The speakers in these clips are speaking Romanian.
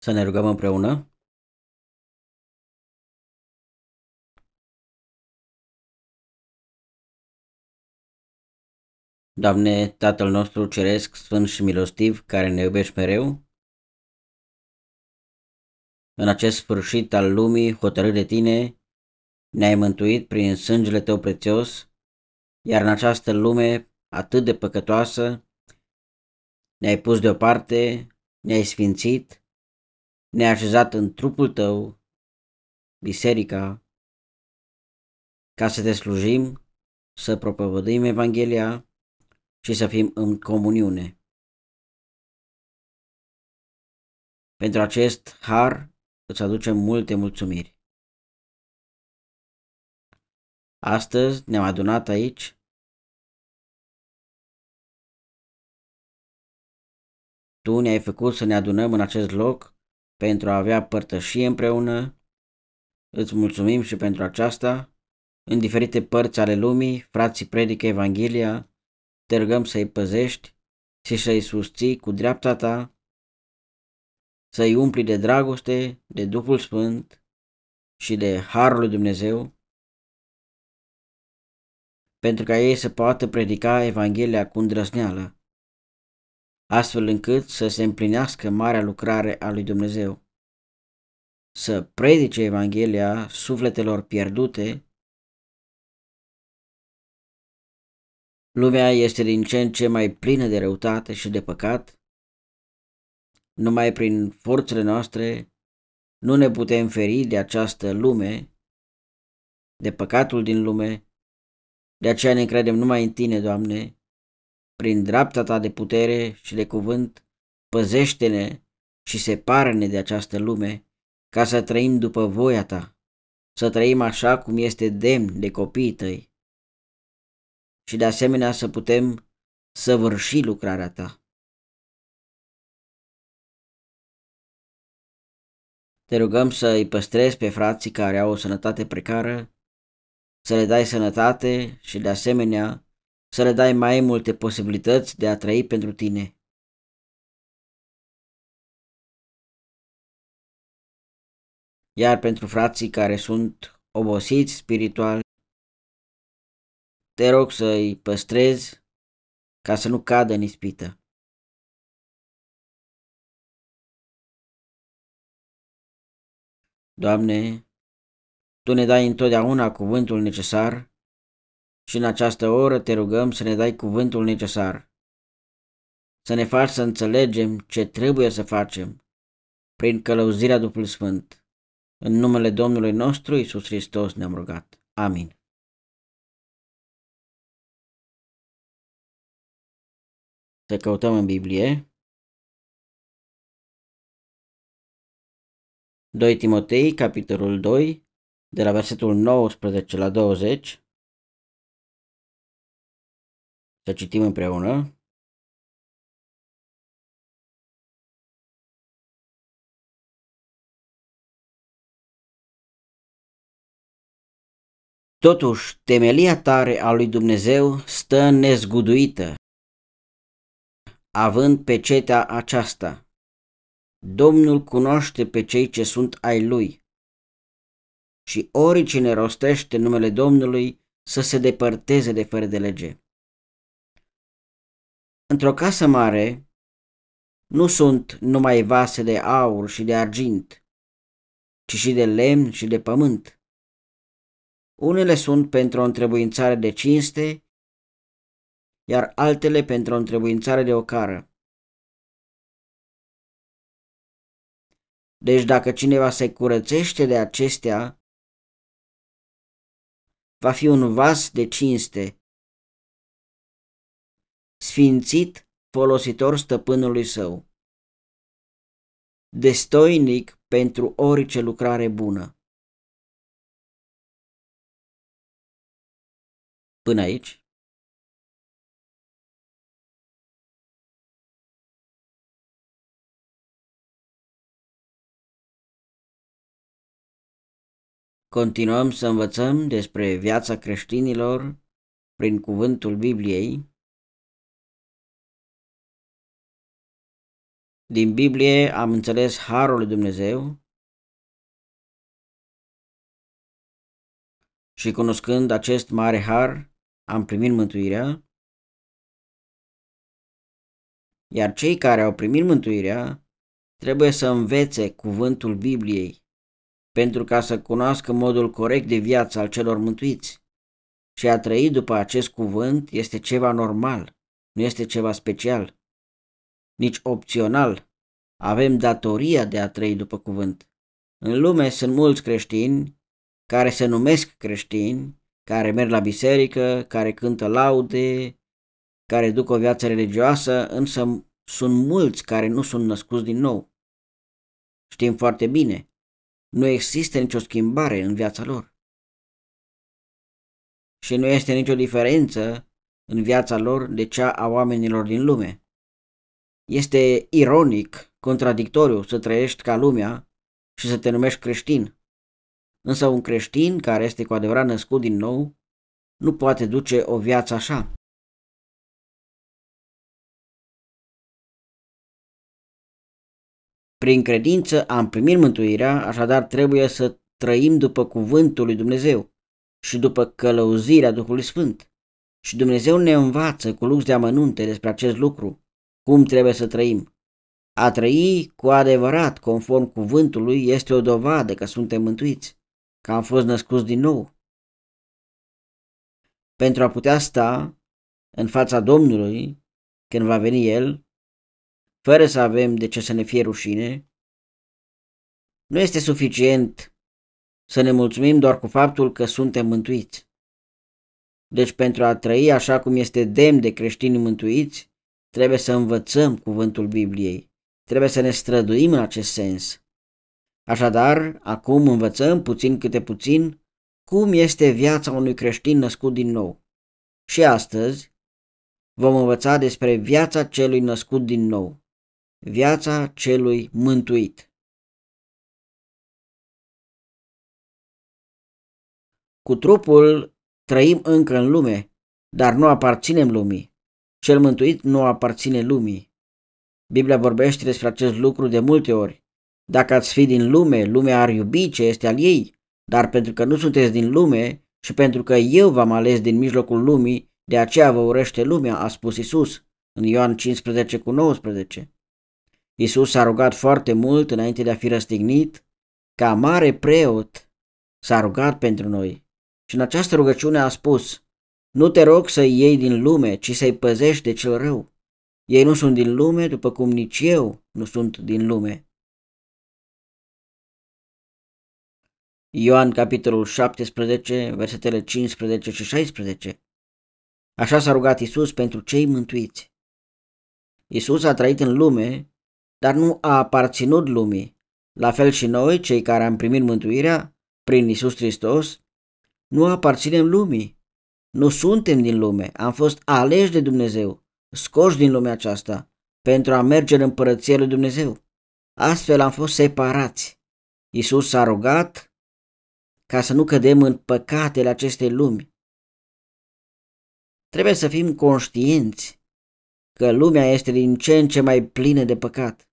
Să ne rugăm împreună. Doamne, Tatăl nostru Ceresc, Sfânt și Milostiv, care ne iubești mereu, în acest sfârșit al lumii, hotărât de Tine, ne-ai mântuit prin sângele Tău prețios, iar în această lume atât de păcătoasă, ne-ai pus deoparte, ne-ai sfințit ne-ai așezat în trupul tău, biserica, ca să te slujim, să propovăduim Evanghelia și să fim în comuniune. Pentru acest har îți aducem multe mulțumiri. Astăzi ne-am adunat aici Tu ne-ai făcut să ne adunăm în acest loc pentru a avea părtășie împreună. Îți mulțumim și pentru aceasta. În diferite părți ale lumii, frații predică Evanghelia, te rugăm să-i păzești și să-i susții cu dreapta ta, să-i umpli de dragoste, de Duhul Sfânt și de Harul lui Dumnezeu, pentru ca ei să poată predica Evanghelia cu îndrăzneală astfel încât să se împlinească marea lucrare a lui Dumnezeu. Să predice Evanghelia sufletelor pierdute. Lumea este din ce în ce mai plină de răutate și de păcat. Numai prin forțele noastre nu ne putem feri de această lume, de păcatul din lume, de aceea ne credem numai în Tine, Doamne, prin dreapta ta de putere și de cuvânt, păzește-ne și separă-ne de această lume, ca să trăim după voia ta, să trăim așa cum este demn de copiii tăi și de asemenea să putem săvârși lucrarea ta. Te rugăm să îi păstrezi pe frații care au o sănătate precară, să le dai sănătate și de asemenea să le dai mai multe posibilități de a trăi pentru tine. Iar pentru frații care sunt obosiți spiritual, te rog să îi păstrezi ca să nu cadă în ispită. Doamne, Tu ne dai întotdeauna cuvântul necesar și în această oră te rugăm să ne dai cuvântul necesar. Să ne faci să înțelegem ce trebuie să facem prin călăuzirea Duhul Sfânt. În numele Domnului nostru Isus Hristos ne-am rugat. Amin. Să căutăm în Biblie. 2 Timotei, capitolul 2, de la versetul 19 la 20. Să citim împreună. Totuși, temelia tare a lui Dumnezeu stă nezguduită, având pecetea aceasta. Domnul cunoaște pe cei ce sunt ai lui și oricine rostește numele Domnului să se depărteze de fără de lege. Într-o casă mare nu sunt numai vase de aur și de argint, ci și de lemn și de pământ. Unele sunt pentru o întrebuințare de cinste, iar altele pentru o întrebuințare de ocară. Deci dacă cineva se curățește de acestea, va fi un vas de cinste sfințit, folositor stăpânului său. Destoinic pentru orice lucrare bună. Până aici? Continuăm să învățăm despre viața creștinilor prin cuvântul Bibliei Din Biblie am înțeles harul lui Dumnezeu și cunoscând acest mare har, am primit mântuirea. Iar cei care au primit mântuirea trebuie să învețe cuvântul Bibliei pentru ca să cunoască modul corect de viață al celor mântuiți. Și a trăi după acest cuvânt este ceva normal, nu este ceva special nici opțional. Avem datoria de a trăi după cuvânt. În lume sunt mulți creștini care se numesc creștini, care merg la biserică, care cântă laude, care duc o viață religioasă, însă sunt mulți care nu sunt născuți din nou. Știm foarte bine, nu există nicio schimbare în viața lor. Și nu este nicio diferență în viața lor de cea a oamenilor din lume. Este ironic, contradictoriu să trăiești ca lumea și să te numești creștin. Însă un creștin care este cu adevărat născut din nou nu poate duce o viață așa. Prin credință am primit mântuirea, așadar trebuie să trăim după cuvântul lui Dumnezeu și după călăuzirea Duhului Sfânt. Și Dumnezeu ne învață cu lux de amănunte despre acest lucru cum trebuie să trăim. A trăi cu adevărat, conform cuvântului, este o dovadă că suntem mântuiți, că am fost născuți din nou. Pentru a putea sta în fața Domnului, când va veni El, fără să avem de ce să ne fie rușine, nu este suficient să ne mulțumim doar cu faptul că suntem mântuiți. Deci pentru a trăi așa cum este demn de creștini mântuiți, Trebuie să învățăm cuvântul Bibliei. Trebuie să ne străduim în acest sens. Așadar, acum învățăm puțin câte puțin cum este viața unui creștin născut din nou. Și astăzi vom învăța despre viața celui născut din nou, viața celui mântuit. Cu trupul trăim încă în lume, dar nu aparținem lumii. Cel mântuit nu aparține lumii. Biblia vorbește despre acest lucru de multe ori. Dacă ați fi din lume, lumea ar iubi ce este al ei, dar pentru că nu sunteți din lume și pentru că eu v-am ales din mijlocul lumii, de aceea vă urăște lumea, a spus Isus în Ioan 15 cu 19. Isus s-a rugat foarte mult înainte de a fi răstignit, ca mare preot s-a rugat pentru noi. Și în această rugăciune a spus, nu te rog să-i iei din lume, ci să-i păzești de cel rău. Ei nu sunt din lume, după cum nici eu nu sunt din lume. Ioan, capitolul 17, versetele 15 și 16. Așa s-a rugat Isus pentru cei mântuiți. Isus a trăit în lume, dar nu a aparținut lumii. La fel și noi, cei care am primit mântuirea prin Isus Hristos, nu aparținem lumii, nu suntem din lume, am fost aleși de Dumnezeu, scoși din lumea aceasta, pentru a merge în împărăția lui Dumnezeu. Astfel am fost separați. Isus s-a rugat ca să nu cădem în păcatele acestei lumi. Trebuie să fim conștienți că lumea este din ce în ce mai plină de păcat.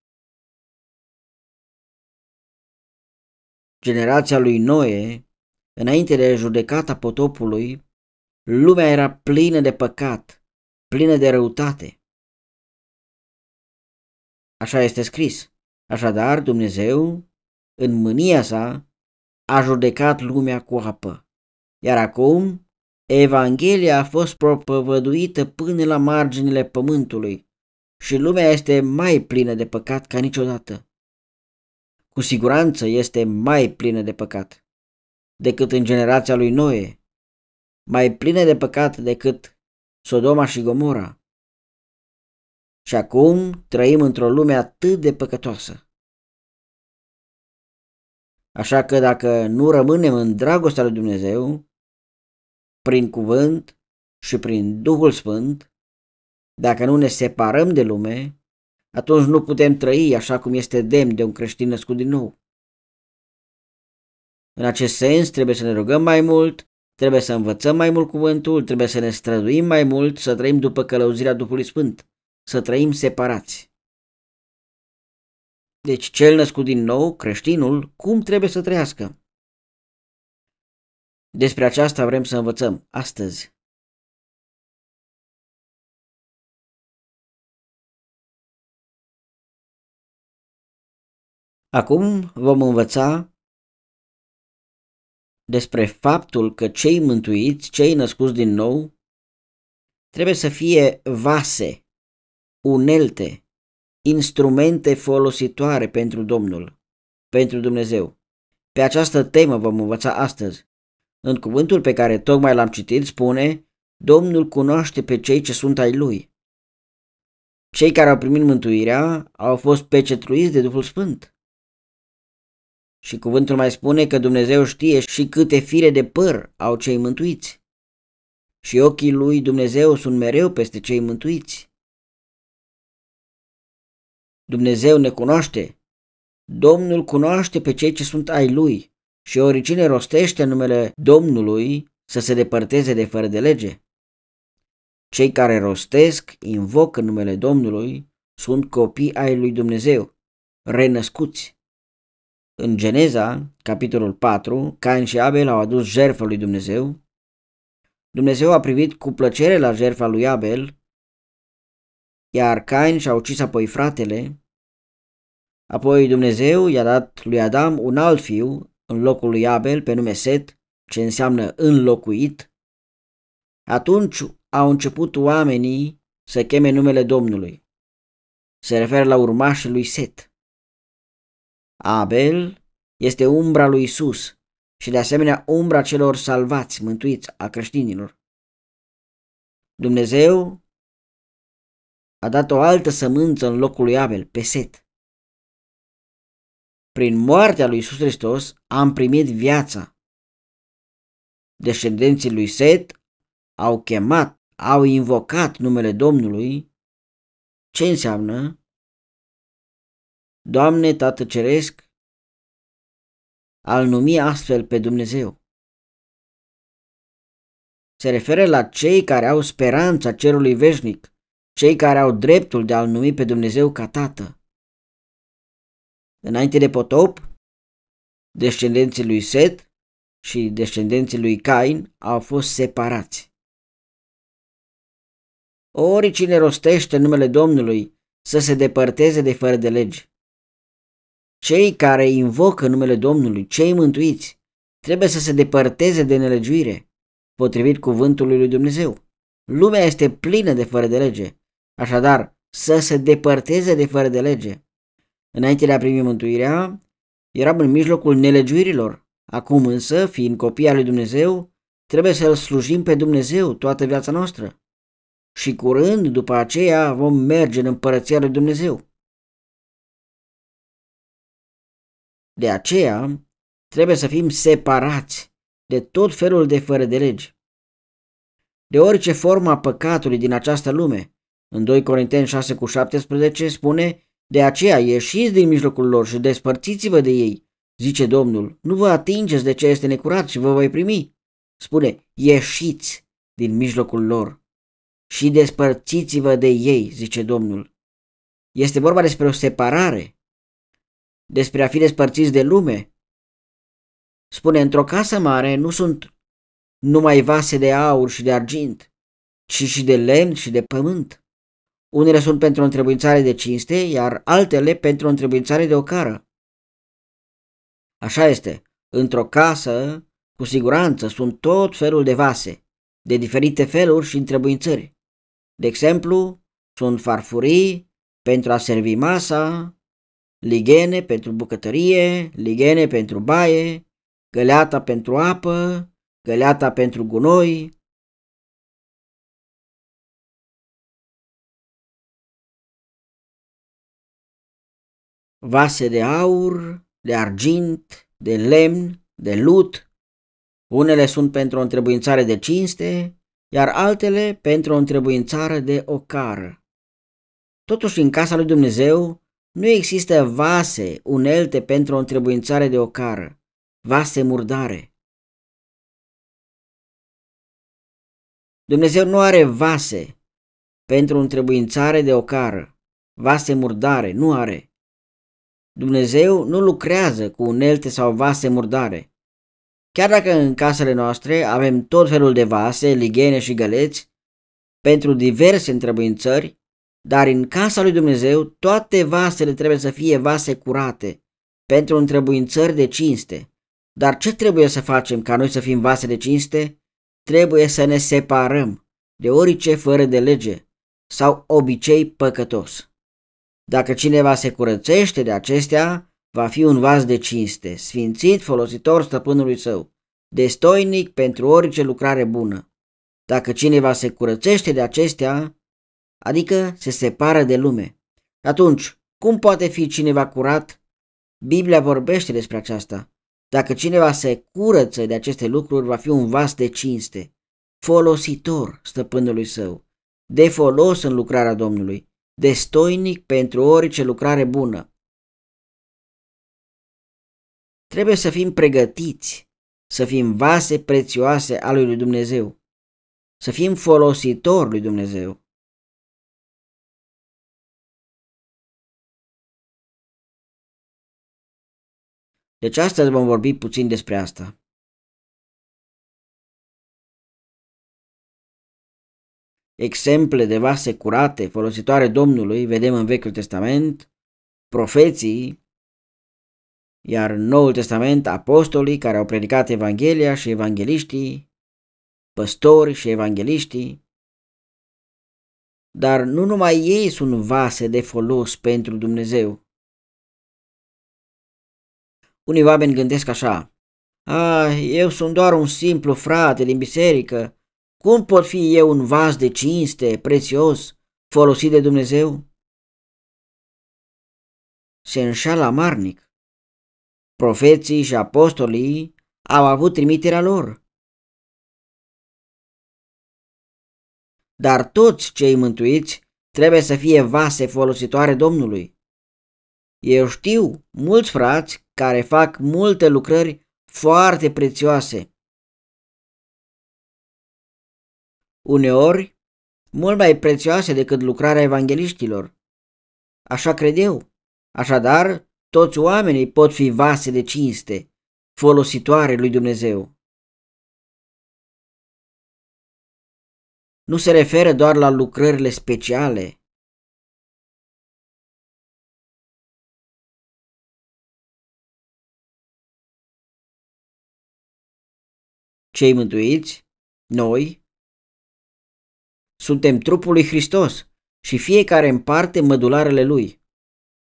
Generația lui Noe, înainte de judecata potopului, Lumea era plină de păcat, plină de răutate. Așa este scris. Așadar, Dumnezeu, în mânia sa, a judecat lumea cu apă. Iar acum, Evanghelia a fost propovăduită până la marginile pământului și lumea este mai plină de păcat ca niciodată. Cu siguranță este mai plină de păcat decât în generația lui Noe mai pline de păcat decât Sodoma și Gomora. Și acum trăim într-o lume atât de păcătoasă. Așa că dacă nu rămânem în dragostea lui Dumnezeu, prin cuvânt și prin Duhul Sfânt, dacă nu ne separăm de lume, atunci nu putem trăi așa cum este demn de un creștin născut din nou. În acest sens, trebuie să ne rugăm mai mult Trebuie să învățăm mai mult cuvântul, trebuie să ne străduim mai mult, să trăim după călăuzirea Duhului Sfânt, să trăim separați. Deci cel născut din nou, creștinul, cum trebuie să trăiască? Despre aceasta vrem să învățăm astăzi. Acum vom învăța despre faptul că cei mântuiți, cei născuți din nou, trebuie să fie vase, unelte, instrumente folositoare pentru Domnul, pentru Dumnezeu. Pe această temă vom învăța astăzi. În cuvântul pe care tocmai l-am citit spune, Domnul cunoaște pe cei ce sunt ai Lui. Cei care au primit mântuirea au fost pecetruiți de Duhul Sfânt. Și cuvântul mai spune că Dumnezeu știe și câte fire de păr au cei mântuiți. Și ochii lui Dumnezeu sunt mereu peste cei mântuiți. Dumnezeu ne cunoaște. Domnul cunoaște pe cei ce sunt ai lui și oricine rostește numele Domnului să se depărteze de fără de lege. Cei care rostesc, invocă numele Domnului, sunt copii ai lui Dumnezeu, renăscuți. În Geneza, capitolul 4, Cain și Abel au adus jertfă lui Dumnezeu. Dumnezeu a privit cu plăcere la jertfa lui Abel, iar Cain și-a ucis apoi fratele. Apoi Dumnezeu i-a dat lui Adam un alt fiu în locul lui Abel, pe nume Set, ce înseamnă înlocuit. Atunci au început oamenii să cheme numele Domnului. Se referă la urmașii lui Set. Abel este umbra lui Isus și de asemenea umbra celor salvați, mântuiți, a creștinilor. Dumnezeu a dat o altă sămânță în locul lui Abel, pe Set. Prin moartea lui Isus Hristos am primit viața. Descendenții lui Set au chemat, au invocat numele Domnului, ce înseamnă Doamne Tată Ceresc, al numi astfel pe Dumnezeu. Se referă la cei care au speranța cerului veșnic, cei care au dreptul de a-L numi pe Dumnezeu ca Tată. Înainte de potop, descendenții lui Set și descendenții lui Cain au fost separați. Oricine rostește numele Domnului să se depărteze de fără de lege. Cei care invocă numele Domnului, cei mântuiți, trebuie să se depărteze de nelegiuire, potrivit cuvântului lui Dumnezeu. Lumea este plină de fără de lege, așadar să se depărteze de fără de lege. Înainte de a primi mântuirea, eram în mijlocul nelegiuirilor. Acum însă, fiind copii al lui Dumnezeu, trebuie să-L slujim pe Dumnezeu toată viața noastră. Și curând, după aceea, vom merge în împărăția lui Dumnezeu. De aceea, trebuie să fim separați de tot felul de fără de legi. De orice formă a păcatului din această lume, în 2 Corinteni 6 cu 17 spune, de aceea ieșiți din mijlocul lor și despărțiți-vă de ei, zice Domnul, nu vă atingeți de ce este necurat și vă voi primi. Spune, ieșiți din mijlocul lor și despărțiți-vă de ei, zice Domnul. Este vorba despre o separare, despre a fi despărțiți de lume. Spune, într-o casă mare nu sunt numai vase de aur și de argint, ci și de lemn și de pământ. Unele sunt pentru o întrebuințare de cinste, iar altele pentru o întrebuințare de ocară. Așa este, într-o casă, cu siguranță, sunt tot felul de vase, de diferite feluri și întrebuințări. De exemplu, sunt farfurii pentru a servi masa, ligene pentru bucătărie, ligene pentru baie, găleata pentru apă, găleata pentru gunoi, vase de aur, de argint, de lemn, de lut. Unele sunt pentru o întrebuințare de cinste, iar altele pentru o întrebuințare de ocară. Totuși, în casa lui Dumnezeu nu există vase, unelte pentru o întrebuințare de ocară, vase murdare. Dumnezeu nu are vase pentru o întrebuințare de ocară, vase murdare, nu are. Dumnezeu nu lucrează cu unelte sau vase murdare. Chiar dacă în casele noastre avem tot felul de vase, ligene și găleți, pentru diverse întrebuințări, dar în casa lui Dumnezeu toate vasele trebuie să fie vase curate, pentru întrebuințări de cinste. Dar ce trebuie să facem ca noi să fim vase de cinste? Trebuie să ne separăm de orice fără de lege sau obicei păcătos. Dacă cineva se curățește de acestea, va fi un vas de cinste, sfințit, folositor stăpânului său, destoinic pentru orice lucrare bună. Dacă cineva se curățește de acestea, adică se separă de lume. Atunci, cum poate fi cineva curat? Biblia vorbește despre aceasta. Dacă cineva se curăță de aceste lucruri, va fi un vas de cinste, folositor stăpânului său, de folos în lucrarea Domnului, destoinic pentru orice lucrare bună. Trebuie să fim pregătiți, să fim vase prețioase ale lui Dumnezeu, să fim folositori lui Dumnezeu. Deci astăzi vom vorbi puțin despre asta. Exemple de vase curate folositoare Domnului vedem în Vechiul Testament, profeții, iar în Noul Testament apostolii care au predicat Evanghelia și evangeliștii, păstori și evangeliștii. Dar nu numai ei sunt vase de folos pentru Dumnezeu. Unii oameni gândesc așa, a, eu sunt doar un simplu frate din biserică, cum pot fi eu un vas de cinste, prețios, folosit de Dumnezeu? Se înșală amarnic. Profeții și apostolii au avut trimiterea lor. Dar toți cei mântuiți trebuie să fie vase folositoare Domnului. Eu știu mulți frați care fac multe lucrări foarte prețioase. Uneori, mult mai prețioase decât lucrarea evangeliștilor. Așa cred eu. Așadar, toți oamenii pot fi vase de cinste, folositoare lui Dumnezeu. Nu se referă doar la lucrările speciale, cei mântuiți, noi, suntem trupul lui Hristos și fiecare în parte mădularele lui.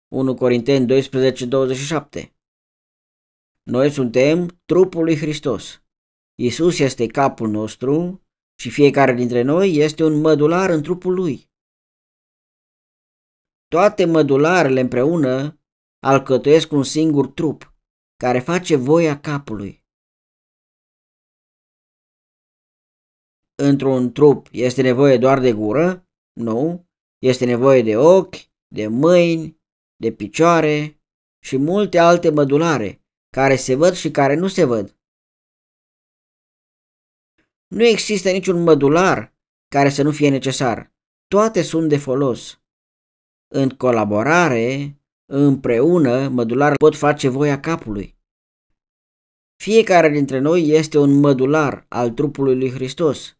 1 Corinteni 12, 27 Noi suntem trupul lui Hristos. Iisus este capul nostru și fiecare dintre noi este un mădular în trupul lui. Toate mădularele împreună alcătuiesc un singur trup care face voia capului. într-un trup este nevoie doar de gură? Nu. Este nevoie de ochi, de mâini, de picioare și multe alte mădulare, care se văd și care nu se văd. Nu există niciun mădular care să nu fie necesar. Toate sunt de folos. În colaborare, împreună, mădularele pot face voia capului. Fiecare dintre noi este un mădular al trupului lui Hristos.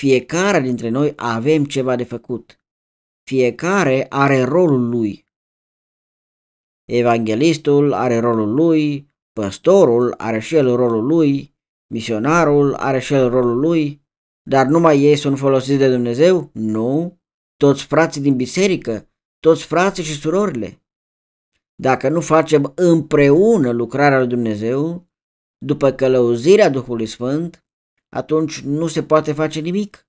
Fiecare dintre noi avem ceva de făcut. Fiecare are rolul lui. Evanghelistul are rolul lui, păstorul are și el rolul lui, misionarul are și el rolul lui, dar numai ei sunt folosiți de Dumnezeu? Nu. Toți frații din biserică, toți frații și surorile. Dacă nu facem împreună lucrarea lui Dumnezeu, după călăuzirea Duhului Sfânt, atunci nu se poate face nimic?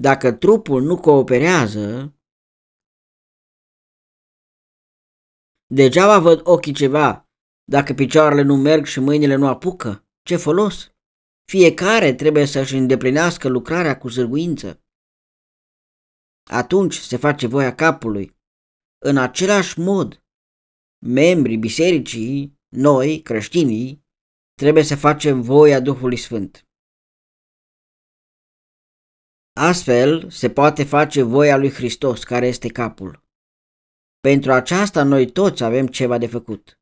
Dacă trupul nu cooperează, degeaba văd ochii ceva dacă picioarele nu merg și mâinile nu apucă. Ce folos? Fiecare trebuie să-și îndeplinească lucrarea cu zârguință. Atunci se face voia capului. În același mod, membrii bisericii, noi, creștinii, Trebuie să facem voia Duhului Sfânt. Astfel se poate face voia lui Hristos, care este capul. Pentru aceasta noi toți avem ceva de făcut.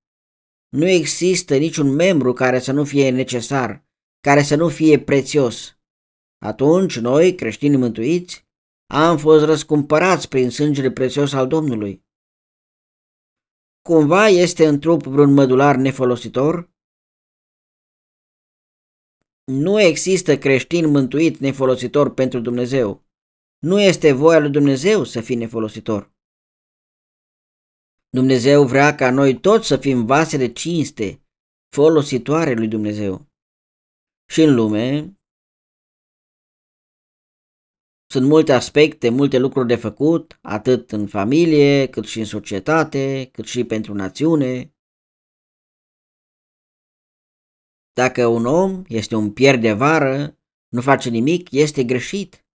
Nu există niciun membru care să nu fie necesar, care să nu fie prețios. Atunci noi, creștini mântuiți, am fost răscumpărați prin sângele prețios al Domnului. Cumva este în trup vreun mădular nefolositor? Nu există creștin mântuit nefolositor pentru Dumnezeu. Nu este voia lui Dumnezeu să fii nefolositor. Dumnezeu vrea ca noi toți să fim vasele cinste, folositoare lui Dumnezeu. Și în lume sunt multe aspecte, multe lucruri de făcut, atât în familie, cât și în societate, cât și pentru națiune, Dacă un om este un pierd de vară, nu face nimic, este greșit.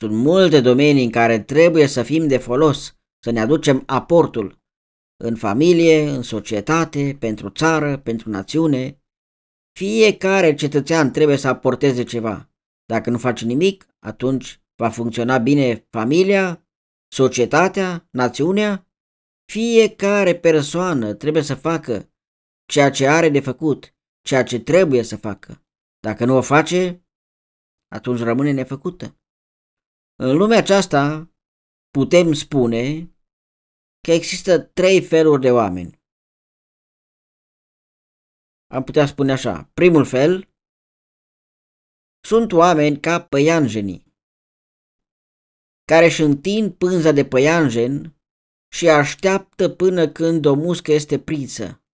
Sunt multe domenii în care trebuie să fim de folos, să ne aducem aportul. În familie, în societate, pentru țară, pentru națiune. Fiecare cetățean trebuie să aporteze ceva. Dacă nu face nimic, atunci va funcționa bine familia, societatea, națiunea. Fiecare persoană trebuie să facă ceea ce are de făcut, ceea ce trebuie să facă. Dacă nu o face, atunci rămâne nefăcută. În lumea aceasta putem spune că există trei feluri de oameni. Am putea spune așa. Primul fel, sunt oameni ca păianjenii, care își întind pânza de păianjen și așteaptă până când o muscă este prinsă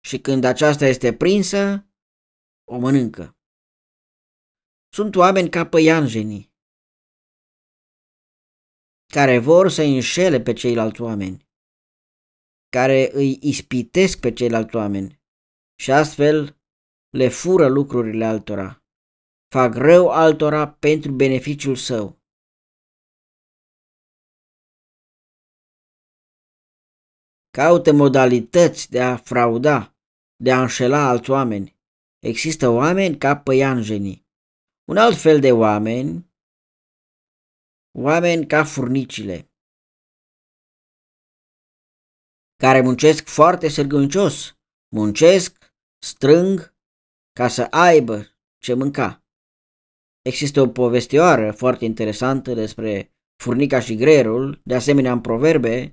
și când aceasta este prinsă, o mănâncă. Sunt oameni ca păianjenii, care vor să înșele pe ceilalți oameni, care îi ispitesc pe ceilalți oameni și astfel le fură lucrurile altora, fac rău altora pentru beneficiul său. caută modalități de a frauda, de a înșela alți oameni. Există oameni ca păianjenii. Un alt fel de oameni, oameni ca furnicile, care muncesc foarte sârguncios, muncesc, strâng, ca să aibă ce mânca. Există o povestioară foarte interesantă despre furnica și greierul, de asemenea în proverbe,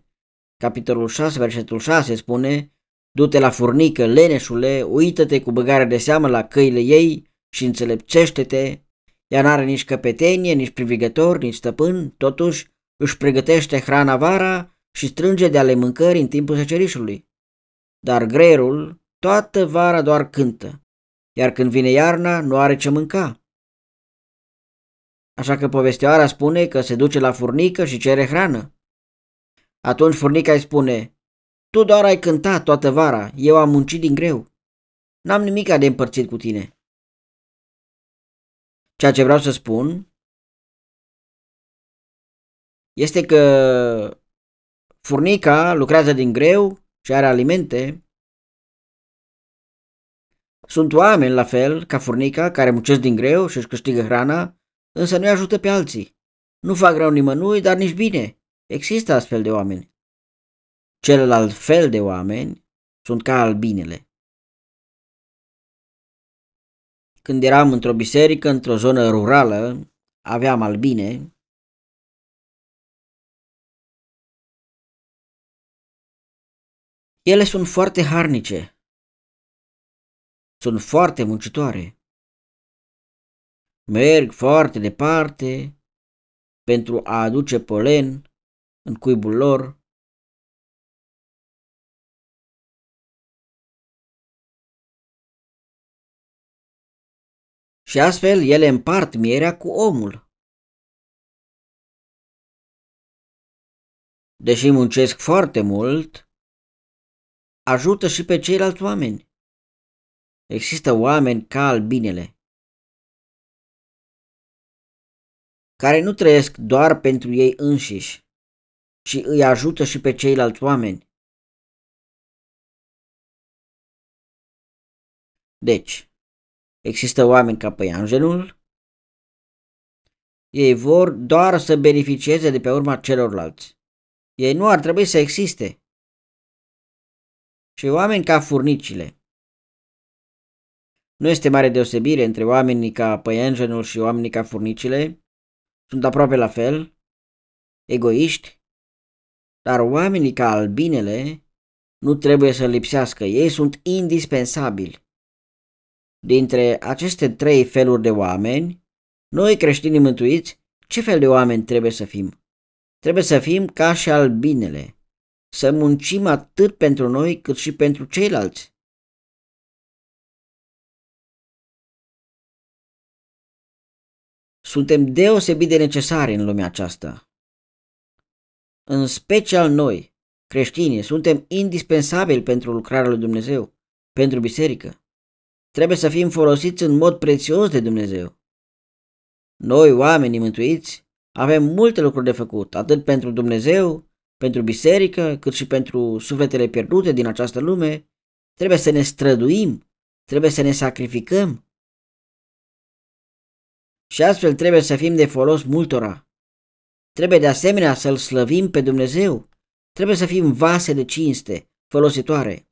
capitolul 6, versetul 6 spune Du-te la furnică, leneșule, uită-te cu băgare de seamă la căile ei și înțelepcește te Ea n-are nici căpetenie, nici privigător, nici stăpân, totuși își pregătește hrana vara și strânge de ale mâncări în timpul secerișului. Dar greierul toată vara doar cântă, iar când vine iarna nu are ce mânca. Așa că povestioara spune că se duce la furnică și cere hrană. Atunci furnica îi spune, tu doar ai cântat toată vara, eu am muncit din greu. N-am nimic de împărțit cu tine. Ceea ce vreau să spun este că furnica lucrează din greu și are alimente. Sunt oameni la fel ca furnica care muncesc din greu și își câștigă hrana, însă nu ajută pe alții. Nu fac rău nimănui, dar nici bine. Există astfel de oameni. Celălalt fel de oameni sunt ca albinele. Când eram într-o biserică, într-o zonă rurală, aveam albine, Ele sunt foarte harnice. Sunt foarte muncitoare. Merg foarte departe pentru a aduce polen în cuibul lor. Și astfel ele împart mierea cu omul. Deși muncesc foarte mult, ajută și pe ceilalți oameni. Există oameni ca albinele, care nu trăiesc doar pentru ei înșiși, și îi ajută și pe ceilalți oameni. Deci, există oameni ca păianjenul, ei vor doar să beneficieze de pe urma celorlalți. Ei nu ar trebui să existe. Și oameni ca furnicile. Nu este mare deosebire între oamenii ca păianjenul și oamenii ca furnicile. Sunt aproape la fel. Egoiști, dar oamenii ca albinele nu trebuie să lipsească, ei sunt indispensabili. Dintre aceste trei feluri de oameni, noi creștinii mântuiți, ce fel de oameni trebuie să fim? Trebuie să fim ca și albinele, să muncim atât pentru noi cât și pentru ceilalți. Suntem deosebit de necesari în lumea aceasta în special noi, creștinii, suntem indispensabili pentru lucrarea lui Dumnezeu, pentru biserică. Trebuie să fim folosiți în mod prețios de Dumnezeu. Noi, oamenii mântuiți, avem multe lucruri de făcut, atât pentru Dumnezeu, pentru biserică, cât și pentru sufletele pierdute din această lume. Trebuie să ne străduim, trebuie să ne sacrificăm. Și astfel trebuie să fim de folos multora. Trebuie de asemenea să-L slăvim pe Dumnezeu. Trebuie să fim vase de cinste, folositoare.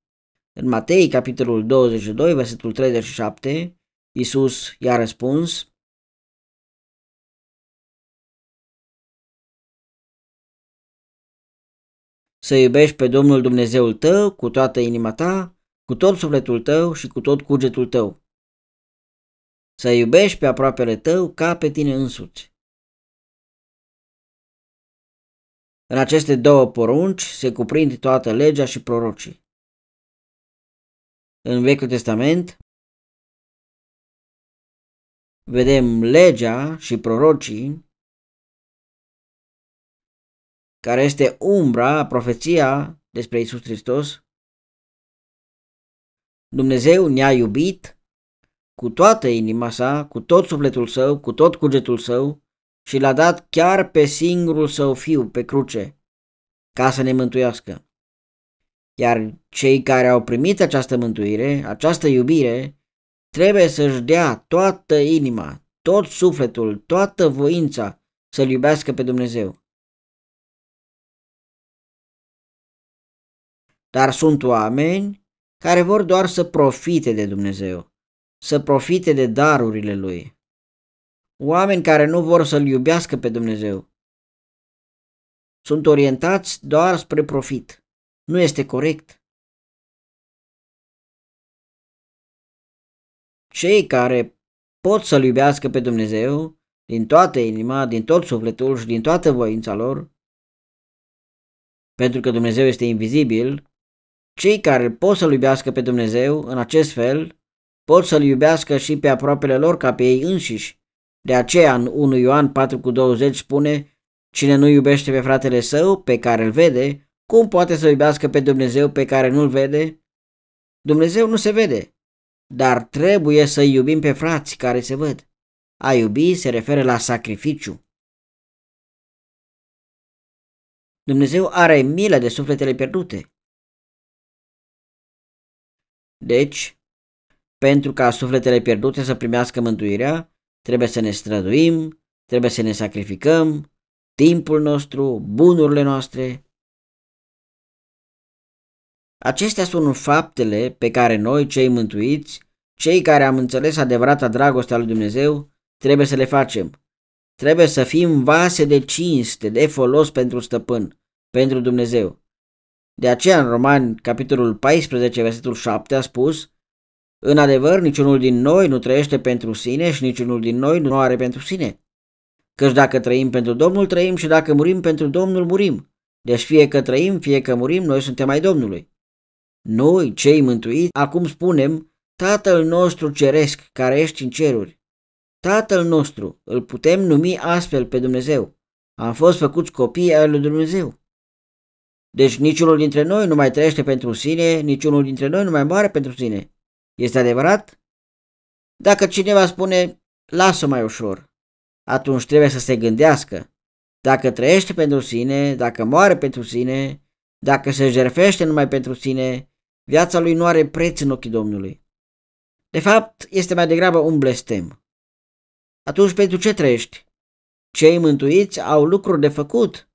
În Matei, capitolul 22, versetul 37, Iisus i-a răspuns, Să iubești pe Domnul Dumnezeul tău cu toată inima ta, cu tot sufletul tău și cu tot cugetul tău. Să iubești pe aproapele tău ca pe tine însuți. În aceste două porunci se cuprind toată legea și prorocii. În Vechiul Testament vedem legea și prorocii care este umbra, profeția despre Isus Hristos. Dumnezeu ne-a iubit cu toată inima sa, cu tot sufletul său, cu tot cugetul său, și l-a dat chiar pe singurul său fiu pe cruce, ca să ne mântuiască. Iar cei care au primit această mântuire, această iubire, trebuie să-și dea toată inima, tot sufletul, toată voința să-L iubească pe Dumnezeu. Dar sunt oameni care vor doar să profite de Dumnezeu, să profite de darurile Lui oameni care nu vor să-L iubească pe Dumnezeu. Sunt orientați doar spre profit. Nu este corect. Cei care pot să-L iubească pe Dumnezeu din toată inima, din tot sufletul și din toată voința lor, pentru că Dumnezeu este invizibil, cei care pot să-L iubească pe Dumnezeu în acest fel pot să-L iubească și pe aproapele lor ca pe ei înșiși, de aceea în 1 Ioan 4,20 cu spune Cine nu iubește pe fratele său, pe care îl vede, cum poate să iubească pe Dumnezeu pe care nu-l vede? Dumnezeu nu se vede, dar trebuie să iubim pe frați care se văd. A iubi se referă la sacrificiu. Dumnezeu are milă de sufletele pierdute. Deci, pentru ca sufletele pierdute să primească mântuirea, trebuie să ne străduim, trebuie să ne sacrificăm timpul nostru, bunurile noastre. Acestea sunt faptele pe care noi, cei mântuiți, cei care am înțeles adevărata dragoste a lui Dumnezeu, trebuie să le facem. Trebuie să fim vase de cinste, de folos pentru stăpân, pentru Dumnezeu. De aceea în Romani, capitolul 14, versetul 7 a spus în adevăr, niciunul din noi nu trăiește pentru sine și niciunul din noi nu are pentru sine. Căci dacă trăim pentru Domnul, trăim și dacă murim pentru Domnul, murim. Deci fie că trăim, fie că murim, noi suntem ai Domnului. Noi, cei mântuiți, acum spunem, Tatăl nostru ceresc, care ești în ceruri. Tatăl nostru, îl putem numi astfel pe Dumnezeu. Am fost făcuți copii ai lui Dumnezeu. Deci niciunul dintre noi nu mai trăiește pentru sine, niciunul dintre noi nu mai moare pentru sine. Este adevărat? Dacă cineva spune, lasă mai ușor, atunci trebuie să se gândească. Dacă trăiește pentru sine, dacă moare pentru sine, dacă se jerfește numai pentru sine, viața lui nu are preț în ochii Domnului. De fapt, este mai degrabă un blestem. Atunci pentru ce trăiești? Cei mântuiți au lucruri de făcut.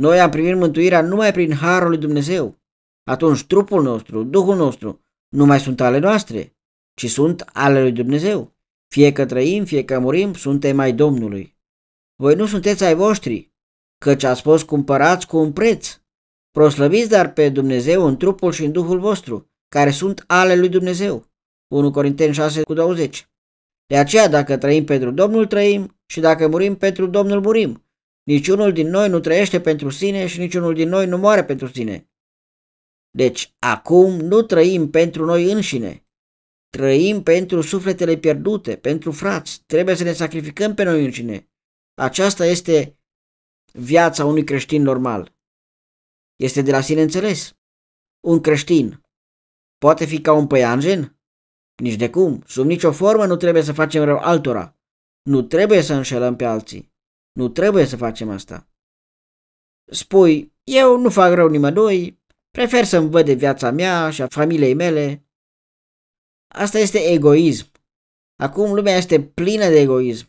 Noi am primit mântuirea numai prin Harul lui Dumnezeu. Atunci trupul nostru, Duhul nostru, nu mai sunt ale noastre, ci sunt ale lui Dumnezeu. Fie că trăim, fie că murim, suntem ai Domnului. Voi nu sunteți ai voștri, căci ați fost cumpărați cu un preț. Proslăviți dar pe Dumnezeu în trupul și în Duhul vostru, care sunt ale lui Dumnezeu. 1 Corinteni 6 cu 20. De aceea, dacă trăim pentru Domnul, trăim și dacă murim pentru Domnul, murim. Niciunul din noi nu trăiește pentru sine și niciunul din noi nu moare pentru sine. Deci acum nu trăim pentru noi înșine, trăim pentru sufletele pierdute, pentru frați, trebuie să ne sacrificăm pe noi înșine. Aceasta este viața unui creștin normal. Este de la sine înțeles. Un creștin poate fi ca un păianjen? Nici de cum, sub nicio formă nu trebuie să facem rău altora. Nu trebuie să înșelăm pe alții. Nu trebuie să facem asta. Spui, eu nu fac rău nimănui, Prefer să mi văd de viața mea și a familiei mele. Asta este egoism. Acum lumea este plină de egoism.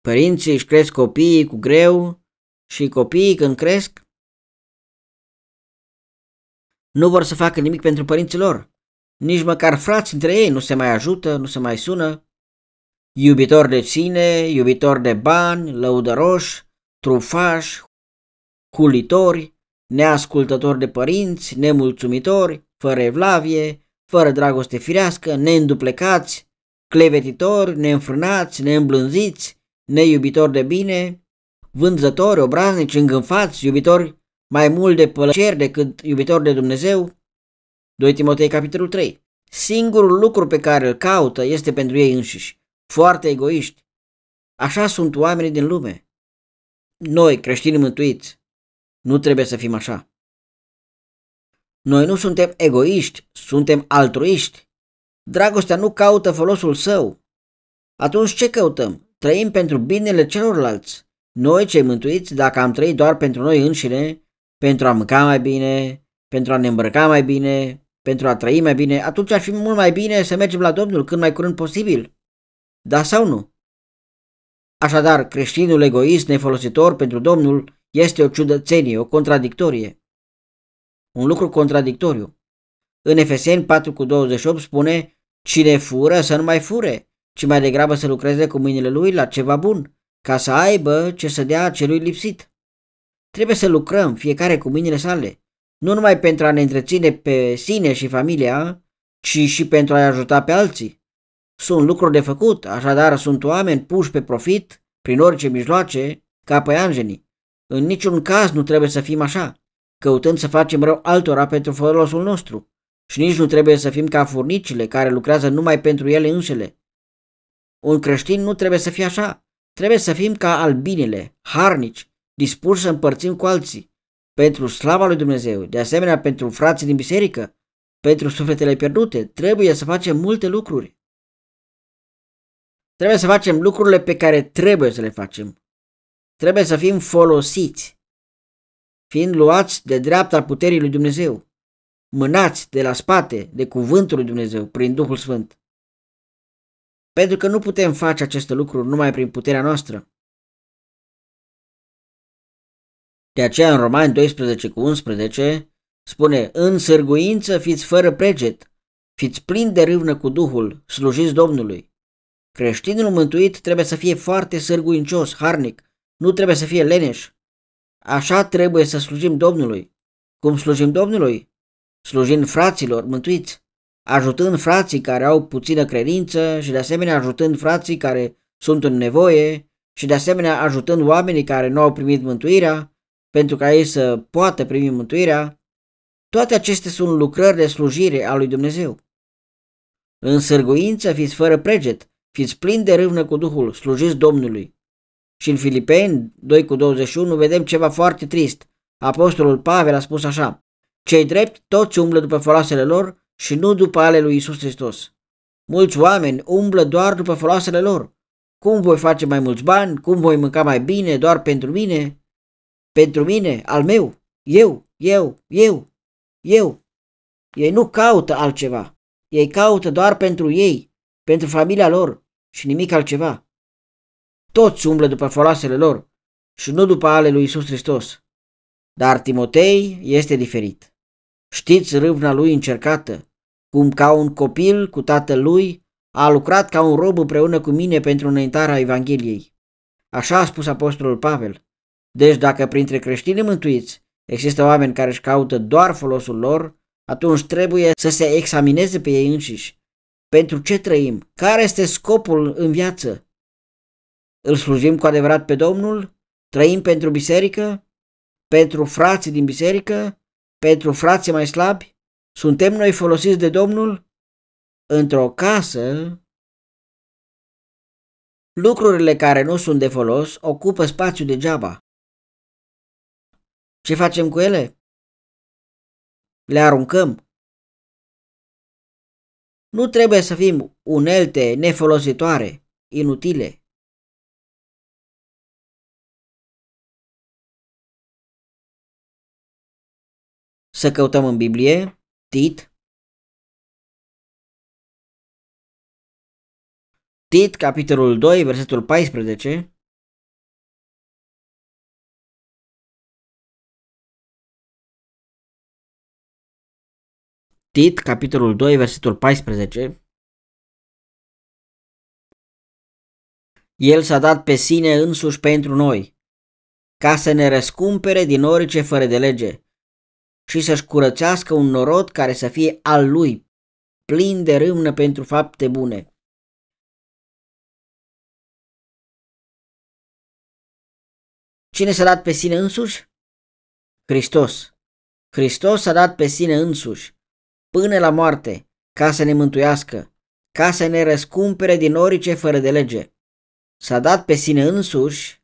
Părinții își cresc copiii cu greu și copiii când cresc nu vor să facă nimic pentru părinții lor. Nici măcar frați între ei nu se mai ajută, nu se mai sună. Iubitor de sine, iubitor de bani, lăudăroși, trufași, hulitori, neascultători de părinți, nemulțumitori, fără evlavie, fără dragoste firească, neînduplecați, clevetitori, neînfrânați, neîmblânziți, neiubitori de bine, vânzători, obraznici, îngânfați, iubitori mai mult de plăceri decât iubitori de Dumnezeu. 2 Timotei capitolul 3 Singurul lucru pe care îl caută este pentru ei înșiși, foarte egoiști. Așa sunt oamenii din lume. Noi, creștini mântuiți, nu trebuie să fim așa. Noi nu suntem egoiști, suntem altruiști. Dragostea nu caută folosul său. Atunci ce căutăm? Trăim pentru binele celorlalți. Noi, cei mântuiți, dacă am trăit doar pentru noi înșine, pentru a mânca mai bine, pentru a ne îmbrăca mai bine, pentru a trăi mai bine, atunci ar fi mult mai bine să mergem la Domnul cât mai curând posibil. Da sau nu? Așadar, creștinul egoist nefolositor pentru Domnul este o ciudățenie, o contradictorie. Un lucru contradictoriu. În Efeseni 4 cu 28 spune, cine fură să nu mai fure, ci mai degrabă să lucreze cu mâinile lui la ceva bun, ca să aibă ce să dea celui lipsit. Trebuie să lucrăm fiecare cu mâinile sale, nu numai pentru a ne întreține pe sine și familia, ci și pentru a-i ajuta pe alții sunt lucruri de făcut, așadar sunt oameni puși pe profit prin orice mijloace ca angenii. În niciun caz nu trebuie să fim așa, căutând să facem rău altora pentru folosul nostru. Și nici nu trebuie să fim ca furnicile care lucrează numai pentru ele însele. Un creștin nu trebuie să fie așa. Trebuie să fim ca albinele, harnici, dispuși să împărțim cu alții, pentru slava lui Dumnezeu, de asemenea pentru frații din biserică, pentru sufletele pierdute, trebuie să facem multe lucruri. Trebuie să facem lucrurile pe care trebuie să le facem. Trebuie să fim folosiți, fiind luați de dreapta puterii lui Dumnezeu, mânați de la spate de cuvântul lui Dumnezeu prin Duhul Sfânt. Pentru că nu putem face aceste lucruri numai prin puterea noastră. De aceea în Romani 12 cu 11 spune În sârguință fiți fără preget, fiți plini de râvnă cu Duhul, slujiți Domnului. Creștinul mântuit trebuie să fie foarte sârguincios, harnic, nu trebuie să fie leneș. Așa trebuie să slujim Domnului. Cum slujim Domnului? Slujind fraților mântuiți, ajutând frații care au puțină credință și de asemenea ajutând frații care sunt în nevoie și de asemenea ajutând oamenii care nu au primit mântuirea pentru ca ei să poată primi mântuirea. Toate acestea sunt lucrări de slujire a lui Dumnezeu. În sârguință fiți fără preget, fiți plini de râvnă cu Duhul, slujiți Domnului. Și în Filipeni 2 cu 21 vedem ceva foarte trist. Apostolul Pavel a spus așa, Cei drept toți umblă după foloasele lor și nu după ale lui Isus Hristos. Mulți oameni umblă doar după foloasele lor. Cum voi face mai mulți bani? Cum voi mânca mai bine doar pentru mine? Pentru mine, al meu, eu, eu, eu, eu. Ei nu caută altceva. Ei caută doar pentru ei, pentru familia lor, și nimic altceva. Toți umblă după foloasele lor și nu după ale lui Isus Hristos. Dar Timotei este diferit. Știți râvna lui încercată, cum ca un copil cu tatăl lui a lucrat ca un rob împreună cu mine pentru înaintarea Evangheliei. Așa a spus apostolul Pavel. Deci dacă printre creștini mântuiți există oameni care își caută doar folosul lor, atunci trebuie să se examineze pe ei înșiși pentru ce trăim? Care este scopul în viață? Îl slujim cu adevărat pe Domnul? Trăim pentru biserică? Pentru frații din biserică? Pentru frații mai slabi? Suntem noi folosiți de Domnul? Într-o casă, lucrurile care nu sunt de folos ocupă spațiu degeaba. Ce facem cu ele? Le aruncăm. Nu trebuie să fim unelte nefolositoare, inutile. Să căutăm în Biblie, Tit, Tit, capitolul 2, versetul 14, Tit, capitolul 2, versetul 14. El s-a dat pe sine însuși pentru noi, ca să ne răscumpere din orice fără de lege și să-și curățească un norod care să fie al lui, plin de râmnă pentru fapte bune. Cine s-a dat pe sine însuși? Hristos. Hristos s-a dat pe sine însuși până la moarte, ca să ne mântuiască, ca să ne răscumpere din orice fără de lege. S-a dat pe sine însuși,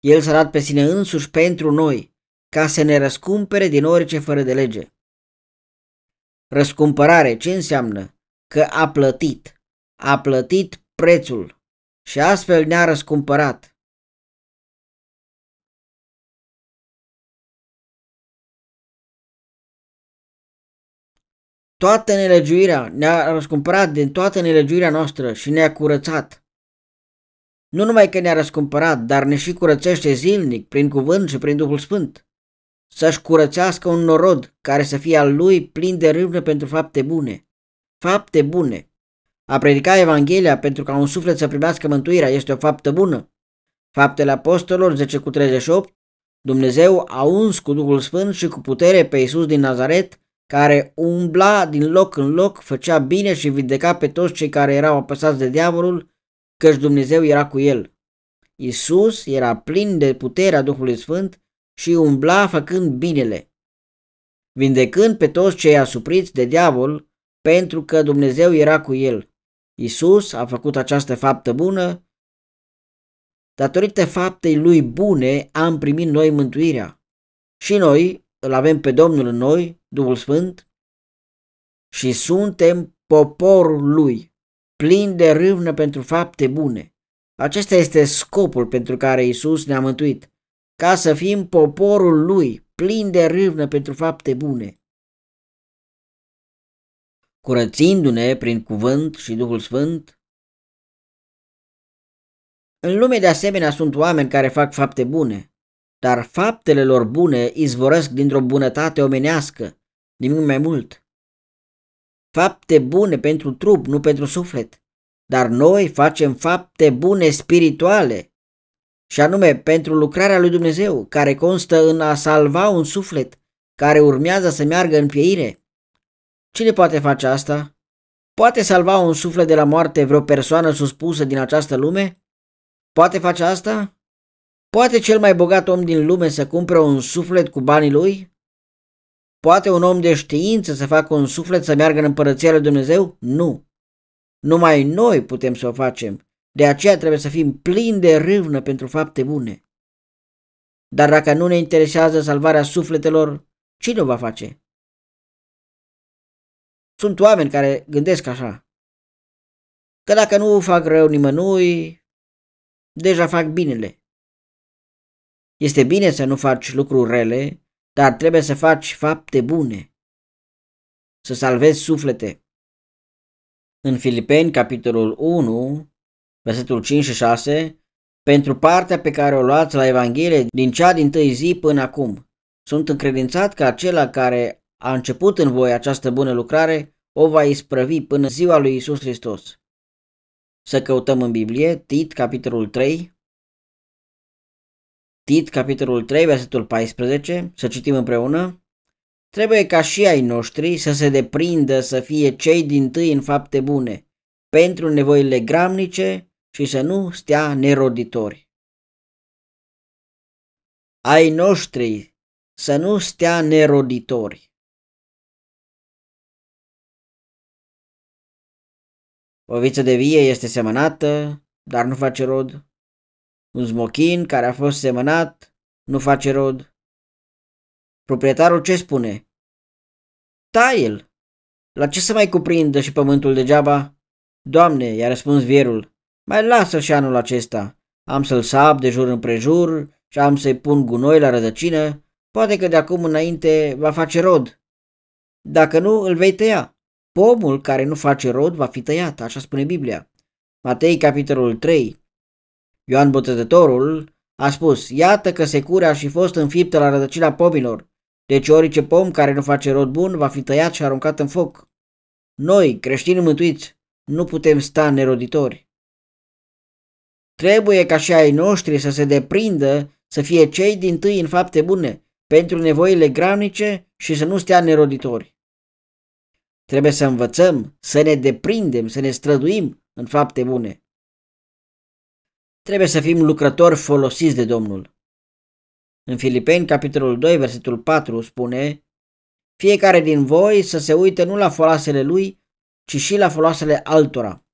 el s-a dat pe sine însuși pentru noi, ca să ne răscumpere din orice fără de lege. Răscumpărare ce înseamnă? Că a plătit, a plătit prețul și astfel ne-a răscumpărat toată nelegiuirea, ne-a răscumpărat din toată nelegiuirea noastră și ne-a curățat. Nu numai că ne-a răscumpărat, dar ne și curățește zilnic prin cuvânt și prin Duhul Sfânt. Să-și curățească un norod care să fie al lui plin de râvnă pentru fapte bune. Fapte bune. A predica Evanghelia pentru ca un suflet să primească mântuirea este o faptă bună. Faptele Apostolilor 10 cu 38 Dumnezeu a uns cu Duhul Sfânt și cu putere pe Iisus din Nazaret care umbla din loc în loc, făcea bine și vindeca pe toți cei care erau apăsați de diavolul, căci Dumnezeu era cu el. Isus era plin de puterea Duhului Sfânt și umbla făcând binele, vindecând pe toți cei asupriți de diavol, pentru că Dumnezeu era cu el. Isus a făcut această faptă bună, datorită faptei lui bune am primit noi mântuirea. Și noi îl avem pe Domnul în noi, Duhul Sfânt, și suntem poporul lui, plin de râvnă pentru fapte bune. Acesta este scopul pentru care Isus ne-a mântuit, ca să fim poporul lui, plin de râvnă pentru fapte bune. Curățindu-ne prin cuvânt și Duhul Sfânt, în lume de asemenea sunt oameni care fac fapte bune, dar faptele lor bune izvoresc dintr-o bunătate omenească, nimic mai mult. Fapte bune pentru trup, nu pentru suflet, dar noi facem fapte bune spirituale, și anume pentru lucrarea lui Dumnezeu, care constă în a salva un suflet care urmează să meargă în pieire. Cine poate face asta? Poate salva un suflet de la moarte vreo persoană suspusă din această lume? Poate face asta? Poate cel mai bogat om din lume să cumpere un suflet cu banii lui? Poate un om de știință să facă un suflet să meargă în împărăția lui Dumnezeu? Nu. Numai noi putem să o facem. De aceea trebuie să fim plini de râvnă pentru fapte bune. Dar dacă nu ne interesează salvarea sufletelor, cine o va face? Sunt oameni care gândesc așa. Că dacă nu fac rău nimănui, deja fac binele. Este bine să nu faci lucruri rele, dar trebuie să faci fapte bune, să salvezi suflete. În Filipeni, capitolul 1, versetul 5 și 6, pentru partea pe care o luați la Evanghelie din cea din tâi zi până acum, sunt încredințat că acela care a început în voi această bună lucrare o va isprăvi până ziua lui Isus Hristos. Să căutăm în Biblie, Tit, capitolul 3, Tit, capitolul 3, versetul 14, să citim împreună. Trebuie ca și ai noștri să se deprindă să fie cei din tâi în fapte bune, pentru nevoile gramnice și să nu stea neroditori. Ai noștri să nu stea neroditori. O viță de vie este semănată, dar nu face rod, un zmochin care a fost semănat nu face rod. Proprietarul ce spune? Tai da, l La ce să mai cuprindă și pământul degeaba? Doamne, i-a răspuns vierul, mai lasă și anul acesta. Am să-l sap de jur împrejur și am să-i pun gunoi la rădăcină, poate că de acum înainte va face rod. Dacă nu, îl vei tăia. Pomul care nu face rod va fi tăiat, așa spune Biblia. Matei, capitolul 3, Ioan Botezătorul a spus, iată că securea și fost înfiptă la rădăcina pomilor, deci orice pom care nu face rod bun va fi tăiat și aruncat în foc. Noi, creștini mântuiți, nu putem sta neroditori. Trebuie ca și ai noștri să se deprindă să fie cei din tâi în fapte bune, pentru nevoile gramnice și să nu stea neroditori. Trebuie să învățăm, să ne deprindem, să ne străduim în fapte bune. Trebuie să fim lucrători folosiți de Domnul. În Filipeni, capitolul 2, versetul 4 spune Fiecare din voi să se uite nu la foloasele lui, ci și la foloasele altora.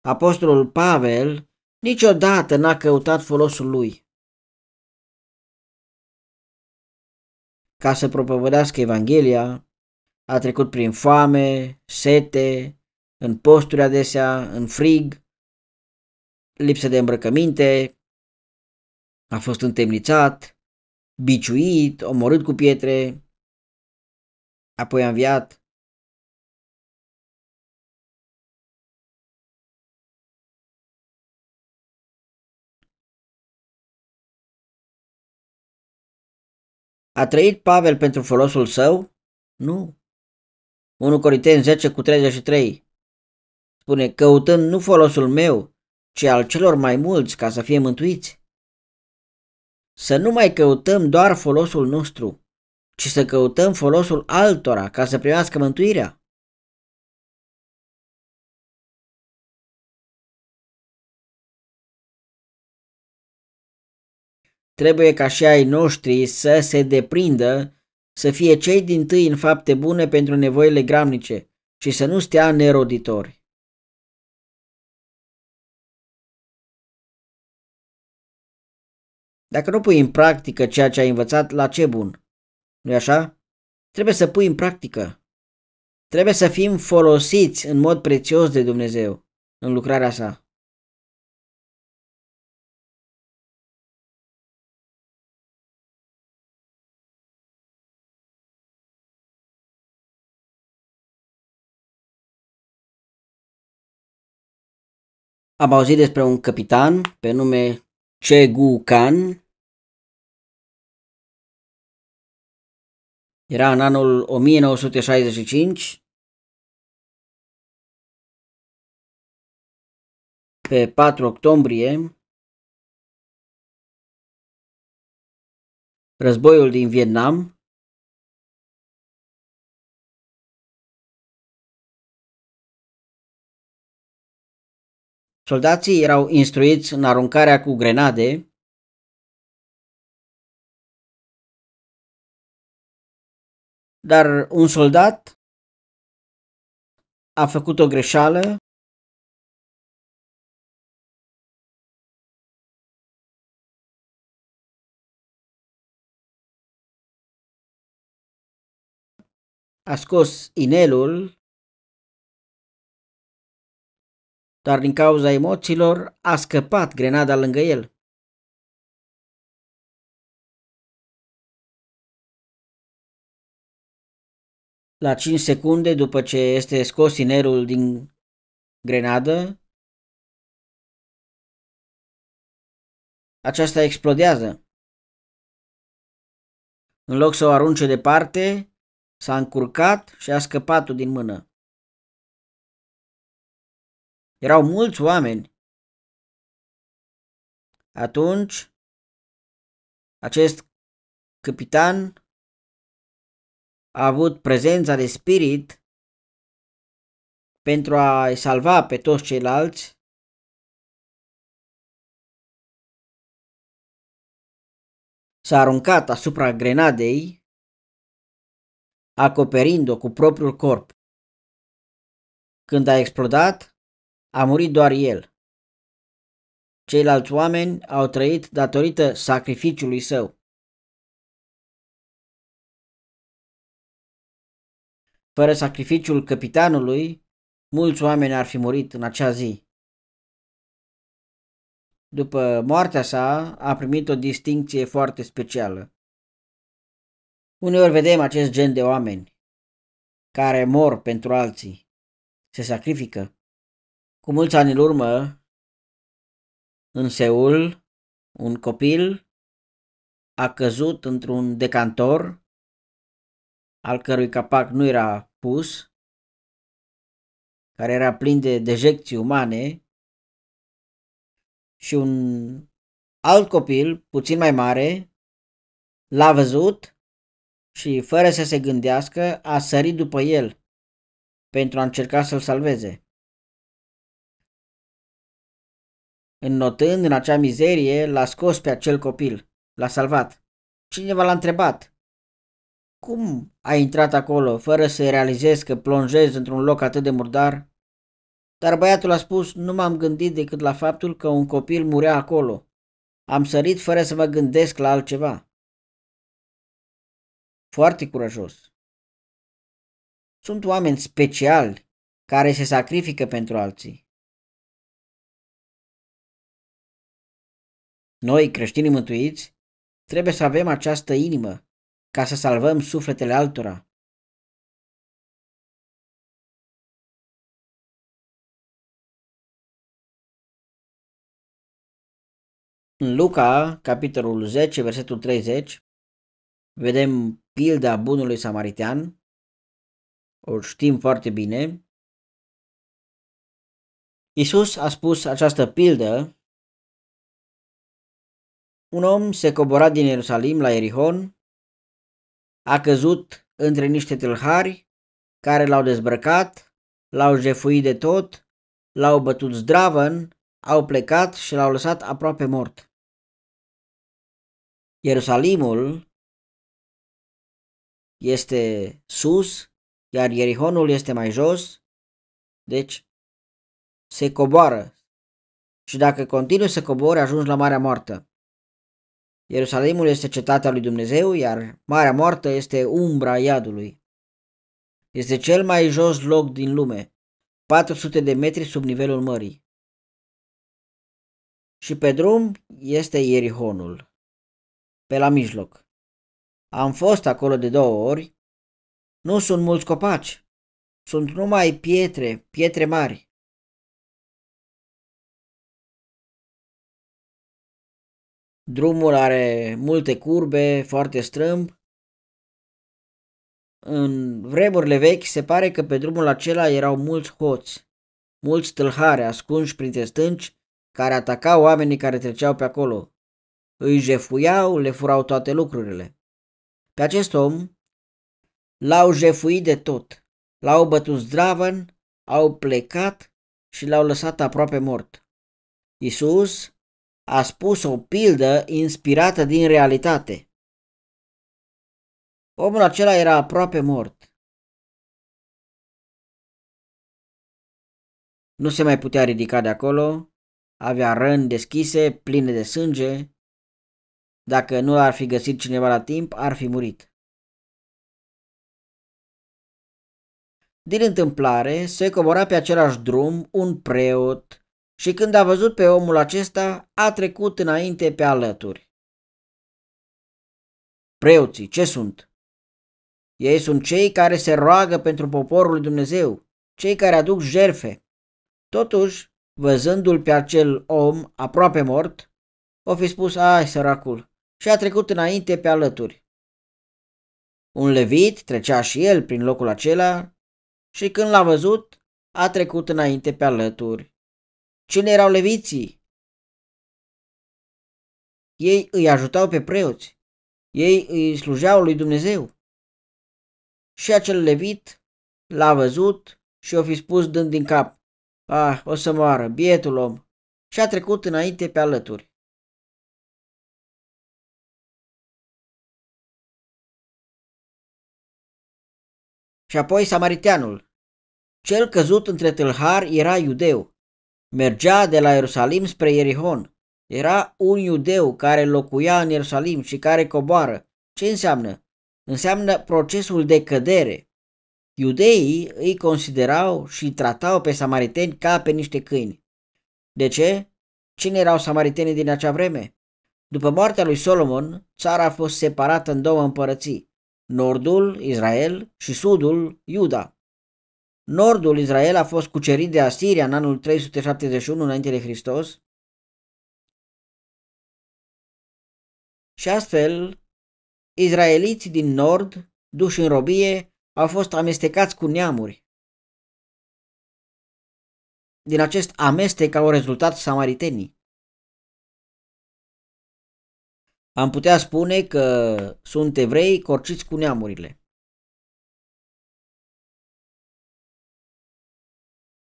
Apostolul Pavel niciodată n-a căutat folosul lui. Ca să propovădească Evanghelia, a trecut prin foame, sete, în posturi adesea, în frig, lipsă de îmbrăcăminte, a fost întemnițat, biciuit, omorât cu pietre, apoi a înviat. A trăit Pavel pentru folosul său? Nu. 1 Corinteni 10 cu 33 spune, căutând nu folosul meu, ci al celor mai mulți ca să fie mântuiți. Să nu mai căutăm doar folosul nostru, ci să căutăm folosul altora ca să primească mântuirea. Trebuie ca și ai noștri să se deprindă să fie cei din tâi în fapte bune pentru nevoile gramnice și să nu stea neroditori. Dacă nu pui în practică ceea ce ai învățat, la ce bun? nu așa? Trebuie să pui în practică. Trebuie să fim folosiți în mod prețios de Dumnezeu în lucrarea sa. Am auzit despre un capitan pe nume Che Gu Kan, Era în anul 1965. Pe 4 octombrie, războiul din Vietnam, Soldații erau instruiți în aruncarea cu grenade Dar un soldat a făcut o greșeală a scos inelul, dar din cauza emoțiilor a scăpat grenada lângă el. la 5 secunde după ce este scos inerul din grenadă, aceasta explodează. În loc să o arunce departe, s-a încurcat și a scăpat-o din mână. Erau mulți oameni. Atunci, acest capitan a avut prezența de spirit pentru a salva pe toți ceilalți s-a aruncat asupra grenadei, acoperind-o cu propriul corp. Când a explodat, a murit doar el. Ceilalți oameni au trăit datorită sacrificiului său. Fără sacrificiul capitanului, mulți oameni ar fi murit în acea zi. După moartea sa, a primit o distincție foarte specială. Uneori vedem acest gen de oameni care mor pentru alții, se sacrifică. Cu mulți ani în urmă, în Seul, un copil a căzut într-un decantor al cărui capac nu era pus, care era plin de dejecții umane, și un alt copil, puțin mai mare, l-a văzut și, fără să se gândească, a sărit după el pentru a încerca să-l salveze. Înnotând în acea mizerie, l-a scos pe acel copil, l-a salvat. Cineva l-a întrebat, cum ai intrat acolo, fără să-i realizezi că plonjezi într-un loc atât de murdar? Dar băiatul a spus, nu m-am gândit decât la faptul că un copil murea acolo. Am sărit fără să mă gândesc la altceva. Foarte curajos. Sunt oameni speciali care se sacrifică pentru alții. Noi, creștinii mântuiți, trebuie să avem această inimă ca să salvăm sufletele altora. În Luca, capitolul 10, versetul 30, vedem pilda bunului samaritean, o știm foarte bine. Isus a spus această pildă. Un om se cobora din Ierusalim la Erihon a căzut între niște tâlhari care l-au dezbrăcat, l-au jefuit de tot, l-au bătut zdravăn, au plecat și l-au lăsat aproape mort. Ierusalimul este sus, iar Ierihonul este mai jos, deci se coboară. Și dacă continui să cobori, ajungi la Marea Moartă. Ierusalimul este cetatea lui Dumnezeu, iar Marea Moartă este umbra iadului. Este cel mai jos loc din lume, 400 de metri sub nivelul mării. Și pe drum este Ierihonul, pe la mijloc. Am fost acolo de două ori. Nu sunt mulți copaci, sunt numai pietre, pietre mari. Drumul are multe curbe, foarte strâmb. În vremurile vechi se pare că pe drumul acela erau mulți hoți, mulți tâlhare ascunși printre stânci care atacau oamenii care treceau pe acolo. Îi jefuiau, le furau toate lucrurile. Pe acest om l-au jefuit de tot, l-au bătut zdravăn, au plecat și l-au lăsat aproape mort. Isus a spus o pildă inspirată din realitate. Omul acela era aproape mort. Nu se mai putea ridica de acolo, avea răni deschise, pline de sânge. Dacă nu ar fi găsit cineva la timp, ar fi murit. Din întâmplare, se cobora pe același drum un preot și când a văzut pe omul acesta, a trecut înainte pe alături. Preoții, ce sunt? Ei sunt cei care se roagă pentru poporul lui Dumnezeu, cei care aduc jerfe. Totuși, văzându-l pe acel om aproape mort, o fi spus, ai săracul, și a trecut înainte pe alături. Un levit trecea și el prin locul acela și când l-a văzut, a trecut înainte pe alături. Cine erau leviții? Ei îi ajutau pe preoți. Ei îi slujeau lui Dumnezeu. Și acel levit l-a văzut și o fi spus dând din cap, Ah, o să moară, bietul om! Și a trecut înainte pe alături. Și apoi samariteanul. Cel căzut între tâlhari era iudeu Mergea de la Ierusalim spre Ierihon. Era un iudeu care locuia în Ierusalim și care coboară. Ce înseamnă? Înseamnă procesul de cădere. Iudeii îi considerau și tratau pe samariteni ca pe niște câini. De ce? Cine erau samaritenii din acea vreme? După moartea lui Solomon, țara a fost separată în două împărății, nordul, Israel, și sudul, Iuda. Nordul Israel a fost cucerit de Asiria în anul 371 înainte de Hristos și astfel izraeliții din nord, duși în robie, au fost amestecați cu neamuri. Din acest amestec au rezultat samaritenii. Am putea spune că sunt evrei corciți cu neamurile.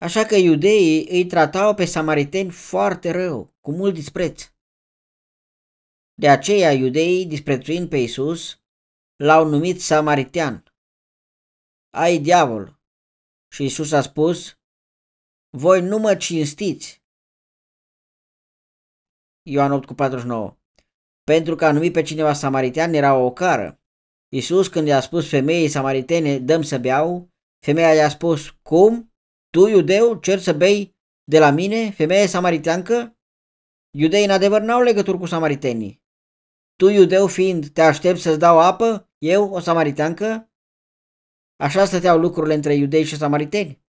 Așa că iudeii îi tratau pe samariteni foarte rău, cu mult dispreț. De aceea iudeii, disprețuind pe Isus, l-au numit samaritean. Ai diavol! Și Isus a spus, voi nu mă cinstiți. Ioan 8 cu 49 Pentru că a numit pe cineva samaritean era o ocară. Iisus când i-a spus femeii samaritene, dăm să beau, femeia i-a spus, cum? Tu, iudeu, cer să bei de la mine, femeie samariteancă? Iudeii în adevăr n-au legături cu samaritenii. Tu, iudeu fiind, te aștept să-ți dau apă, eu, o samariteancă? Așa stăteau lucrurile între iudei și samariteni.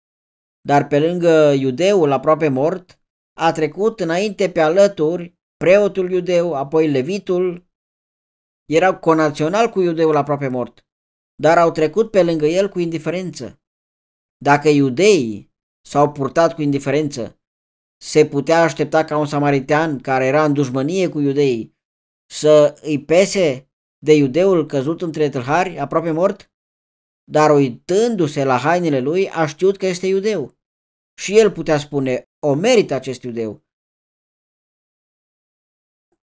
Dar pe lângă iudeul aproape mort, a trecut înainte pe alături preotul iudeu, apoi levitul, erau conațional cu iudeul aproape mort, dar au trecut pe lângă el cu indiferență. Dacă iudeii s-au purtat cu indiferență. Se putea aștepta ca un samaritean care era în dușmănie cu iudeii să îi pese de iudeul căzut între tâlhari, aproape mort? Dar uitându-se la hainele lui, a știut că este iudeu. Și el putea spune, o merită acest iudeu.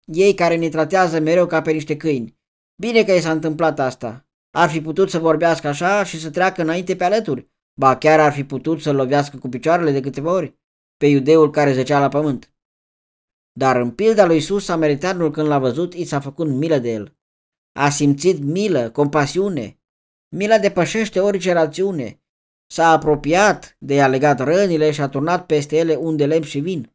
Ei care ne tratează mereu ca pe niște câini. Bine că i s-a întâmplat asta. Ar fi putut să vorbească așa și să treacă înainte pe alături. Ba chiar ar fi putut să-l lovească cu picioarele de câteva ori pe iudeul care zăcea la pământ. Dar în pilda lui Isus, samaritanul când l-a văzut, i s-a făcut milă de el. A simțit milă, compasiune. Mila depășește orice rațiune. S-a apropiat de a legat rănile și a turnat peste ele unde lemn și vin.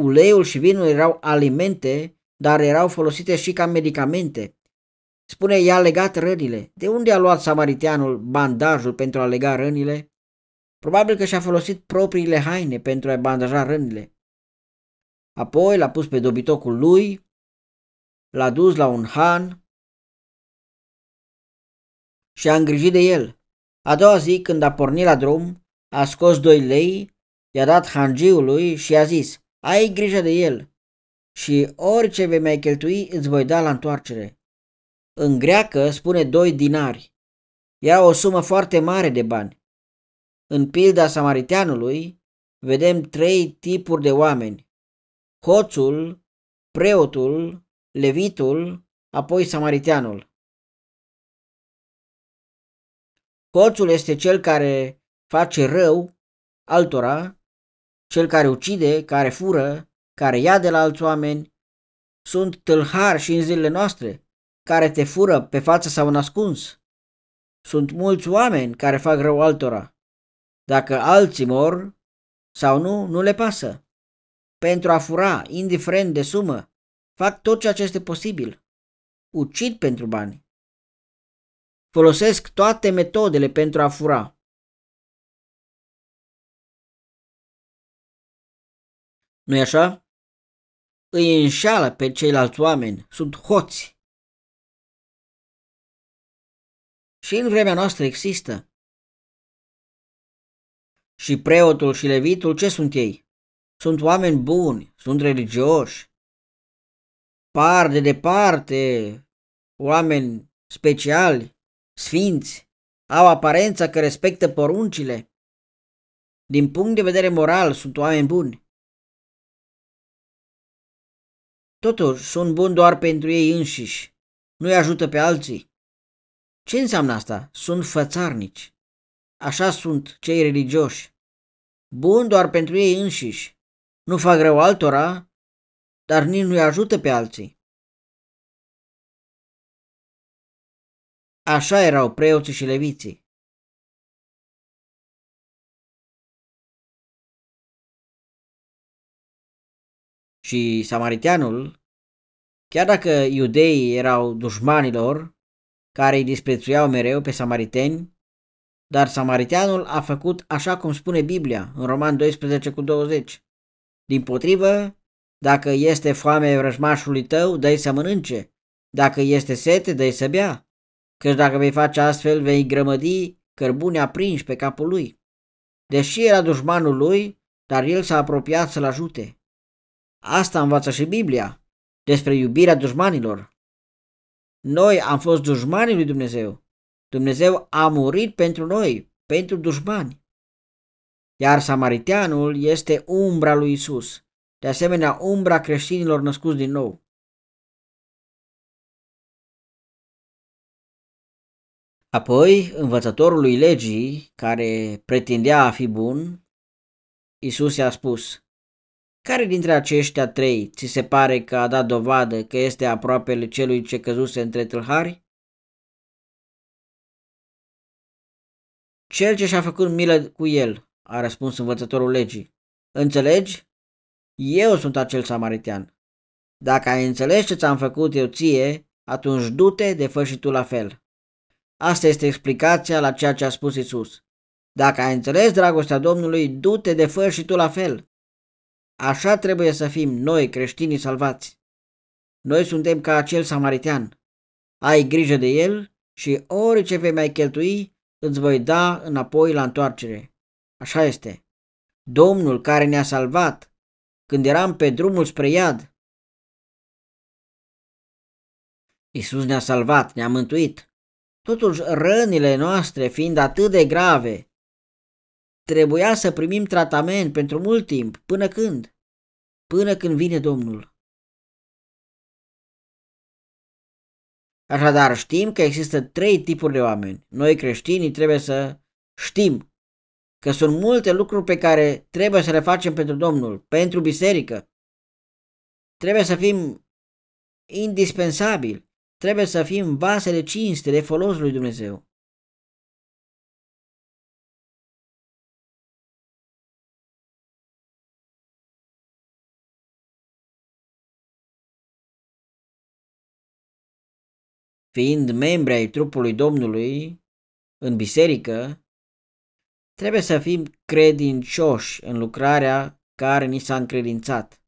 Uleiul și vinul erau alimente, dar erau folosite și ca medicamente. Spune, i-a legat rănile. De unde a luat samariteanul bandajul pentru a lega rănile? Probabil că și-a folosit propriile haine pentru a-i bandaja rândele. Apoi l-a pus pe dobitocul lui, l-a dus la un han și a îngrijit de el. A doua zi, când a pornit la drum, a scos doi lei, i-a dat hangiului și a zis, ai grijă de el și orice vei mai cheltui îți voi da la întoarcere. În greacă spune doi dinari. Era o sumă foarte mare de bani. În pilda samariteanului vedem trei tipuri de oameni. Hoțul, preotul, levitul, apoi samariteanul. Hoțul este cel care face rău altora, cel care ucide, care fură, care ia de la alți oameni. Sunt tâlhar și în zilele noastre, care te fură pe față sau în ascuns. Sunt mulți oameni care fac rău altora. Dacă alții mor sau nu, nu le pasă. Pentru a fura, indiferent de sumă, fac tot ceea ce este posibil. Ucid pentru bani. Folosesc toate metodele pentru a fura. nu e așa? Îi înșală pe ceilalți oameni, sunt hoți. Și în vremea noastră există și preotul și levitul ce sunt ei? Sunt oameni buni, sunt religioși. Par de departe oameni speciali, sfinți, au aparența că respectă poruncile. Din punct de vedere moral sunt oameni buni. Totuși, sunt buni doar pentru ei înșiși. Nu-i ajută pe alții. Ce înseamnă asta? Sunt fățarnici. Așa sunt cei religioși. Bun doar pentru ei înșiși. Nu fac rău altora, dar nici nu-i ajută pe alții. Așa erau preoții și leviții. Și samariteanul, chiar dacă iudeii erau dușmanilor, care îi disprețuiau mereu pe samariteni, dar samariteanul a făcut așa cum spune Biblia în Roman 12 cu 20. Din potrivă, dacă este foame vrăjmașului tău, dă să mănânce. Dacă este sete, dă să bea. Căci dacă vei face astfel, vei grămădi cărbune aprinși pe capul lui. Deși era dușmanul lui, dar el s-a apropiat să-l ajute. Asta învață și Biblia despre iubirea dușmanilor. Noi am fost dușmanii lui Dumnezeu, Dumnezeu a murit pentru noi, pentru dușmani. Iar samariteanul este umbra lui Isus, de asemenea umbra creștinilor născuți din nou. Apoi, învățătorul lui legii, care pretindea a fi bun, Isus i-a spus, Care dintre aceștia trei ți se pare că a dat dovadă că este aproape celui ce căzuse între tâlhari? Cel ce și-a făcut milă cu el, a răspuns învățătorul legii. Înțelegi? Eu sunt acel samaritean. Dacă ai înțeles ce ți-am făcut eu ție, atunci du-te de fă și tu la fel. Asta este explicația la ceea ce a spus Isus. Dacă ai înțeles dragostea Domnului, du-te de fă și tu la fel. Așa trebuie să fim noi, creștinii salvați. Noi suntem ca acel samaritean. Ai grijă de el și orice vei mai cheltui, îți voi da înapoi la întoarcere. Așa este. Domnul care ne-a salvat când eram pe drumul spre iad. Isus ne-a salvat, ne-a mântuit. Totuși, rănile noastre fiind atât de grave, trebuia să primim tratament pentru mult timp, până când? Până când vine Domnul. Așadar, știm că există trei tipuri de oameni. Noi creștinii trebuie să știm că sunt multe lucruri pe care trebuie să le facem pentru Domnul, pentru biserică. Trebuie să fim indispensabili, trebuie să fim vasele cinste de folos lui Dumnezeu. fiind membri ai trupului Domnului în biserică, trebuie să fim credincioși în lucrarea care ni s-a încredințat.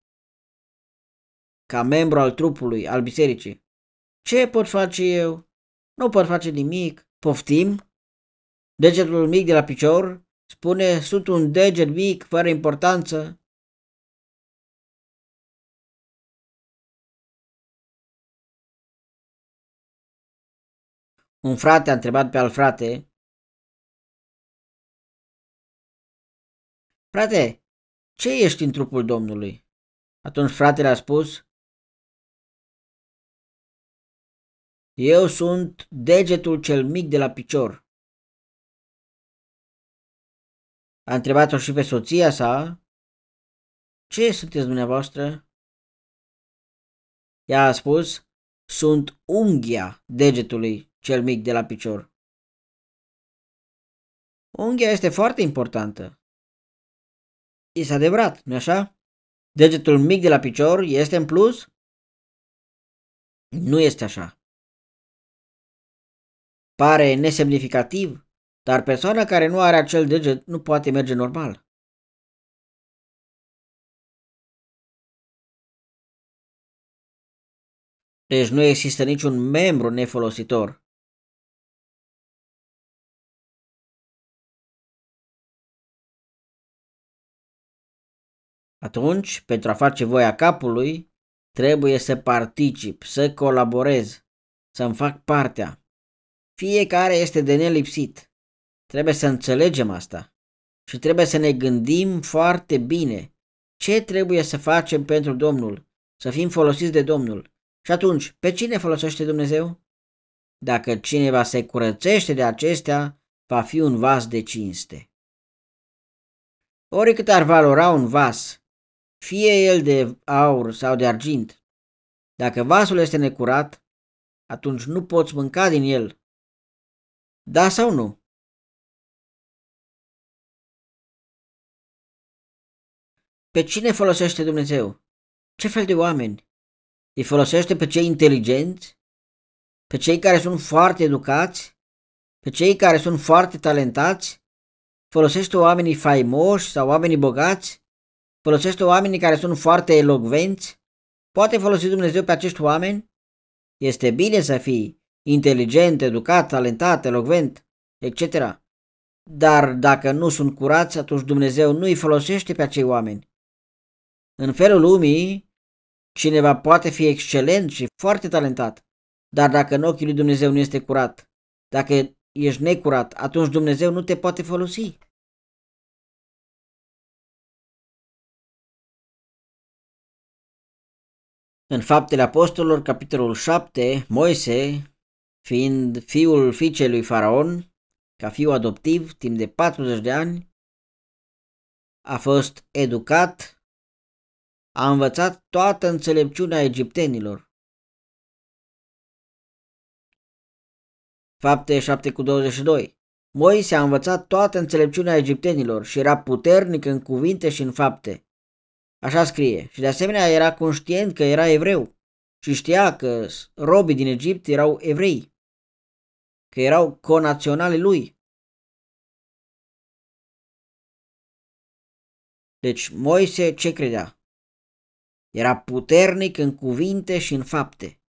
Ca membru al trupului, al bisericii, ce pot face eu? Nu pot face nimic. Poftim? Degetul mic de la picior spune, sunt un deget mic, fără importanță. un frate a întrebat pe alt frate, Frate, ce ești în trupul Domnului? Atunci fratele a spus, Eu sunt degetul cel mic de la picior. A întrebat-o și pe soția sa, Ce sunteți dumneavoastră? Ea a spus, Sunt unghia degetului cel mic de la picior. Unghia este foarte importantă. Este adevărat, nu așa? Degetul mic de la picior este în plus? Nu este așa. Pare nesemnificativ, dar persoana care nu are acel deget nu poate merge normal. Deci nu există niciun membru nefolositor. Atunci, pentru a face voia capului, trebuie să particip, să colaborez, să-mi fac partea. Fiecare este de nelipsit. Trebuie să înțelegem asta și trebuie să ne gândim foarte bine ce trebuie să facem pentru Domnul, să fim folosiți de Domnul. Și atunci, pe cine folosește Dumnezeu? Dacă cineva se curățește de acestea, va fi un vas de cinste. Oricât ar valora un vas, fie el de aur sau de argint. Dacă vasul este necurat, atunci nu poți mânca din el. Da sau nu? Pe cine folosește Dumnezeu? Ce fel de oameni? Îi folosește pe cei inteligenți? Pe cei care sunt foarte educați? Pe cei care sunt foarte talentați? Folosește oamenii faimoși sau oamenii bogați? folosește oamenii care sunt foarte elogvenți? Poate folosi Dumnezeu pe acești oameni? Este bine să fii inteligent, educat, talentat, elogvent, etc. Dar dacă nu sunt curați, atunci Dumnezeu nu îi folosește pe acei oameni. În felul lumii, cineva poate fi excelent și foarte talentat, dar dacă în ochii lui Dumnezeu nu este curat, dacă ești necurat, atunci Dumnezeu nu te poate folosi. În Faptele Apostolilor, capitolul 7, Moise, fiind fiul fiicei lui Faraon, ca fiu adoptiv, timp de 40 de ani, a fost educat, a învățat toată înțelepciunea egiptenilor. Fapte 7 cu 22 Moise a învățat toată înțelepciunea egiptenilor și era puternic în cuvinte și în fapte. Așa scrie. Și de asemenea era conștient că era evreu și știa că robii din Egipt erau evrei, că erau conaționale lui. Deci Moise ce credea? Era puternic în cuvinte și în fapte.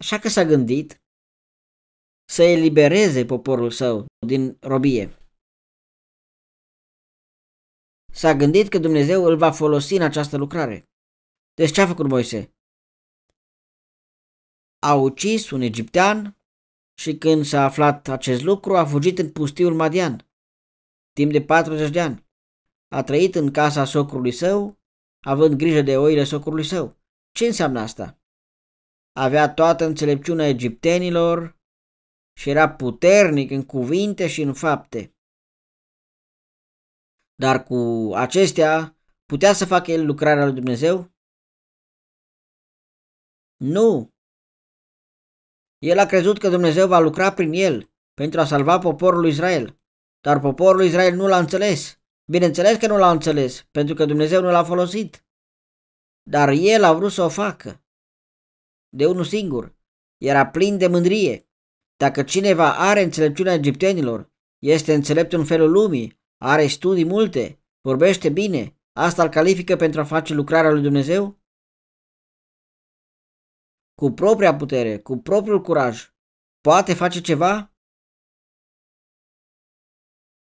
Așa că s-a gândit să elibereze poporul său din robie. S-a gândit că Dumnezeu îl va folosi în această lucrare. Deci ce a făcut Moise? A ucis un egiptean și când s-a aflat acest lucru a fugit în pustiul Madian, timp de 40 de ani. A trăit în casa socrului său, având grijă de oile socrului său. Ce înseamnă asta? Avea toată înțelepciunea egiptenilor și era puternic în cuvinte și în fapte. Dar cu acestea putea să facă el lucrarea lui Dumnezeu? Nu! El a crezut că Dumnezeu va lucra prin el pentru a salva poporul Israel, dar poporul Israel nu l-a înțeles. Bineînțeles că nu l-a înțeles, pentru că Dumnezeu nu l-a folosit. Dar el a vrut să o facă. De unul singur. Era plin de mândrie. Dacă cineva are înțelepciunea egiptenilor, este înțelept în felul lumii, are studii multe, vorbește bine, asta îl califică pentru a face lucrarea lui Dumnezeu? Cu propria putere, cu propriul curaj, poate face ceva?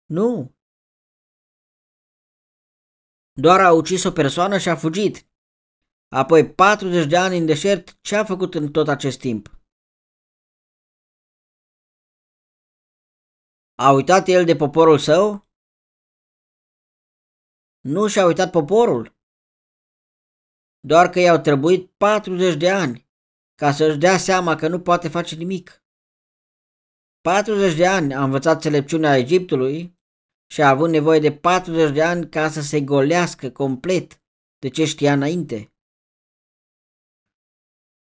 Nu. Doar a ucis o persoană și a fugit. Apoi 40 de ani în deșert, ce a făcut în tot acest timp? A uitat el de poporul său? Nu și-a uitat poporul. Doar că i-au trebuit 40 de ani ca să-și dea seama că nu poate face nimic. 40 de ani a învățat selepciunea Egiptului și a avut nevoie de 40 de ani ca să se golească complet de ce știa înainte.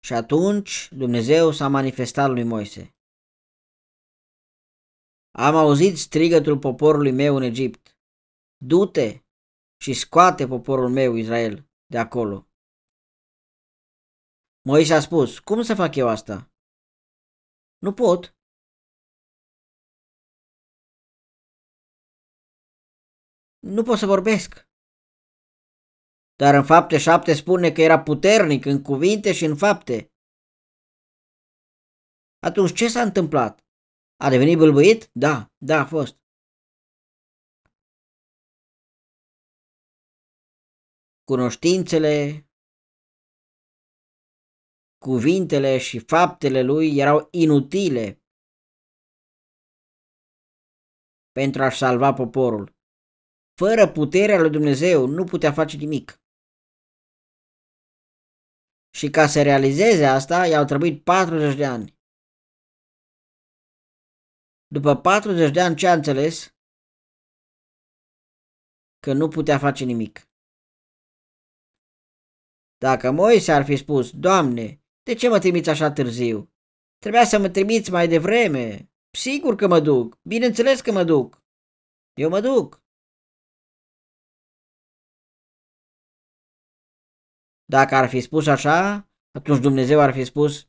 Și atunci Dumnezeu s-a manifestat lui Moise. Am auzit strigătul poporului meu în Egipt. Du-te și scoate poporul meu Israel de acolo. Moise a spus, cum să fac eu asta? Nu pot. Nu pot să vorbesc. Dar în fapte șapte spune că era puternic în cuvinte și în fapte. Atunci ce s-a întâmplat? A devenit bâlbuit? Da, da, a fost. cunoștințele, cuvintele și faptele lui erau inutile pentru a-și salva poporul. Fără puterea lui Dumnezeu nu putea face nimic. Și ca să realizeze asta, i-au trebuit 40 de ani. După 40 de ani ce a înțeles? Că nu putea face nimic. Dacă Moise ar fi spus, Doamne, de ce mă trimiți așa târziu? Trebuia să mă trimiți mai devreme. Sigur că mă duc, bineînțeles că mă duc. Eu mă duc. Dacă ar fi spus așa, atunci Dumnezeu ar fi spus,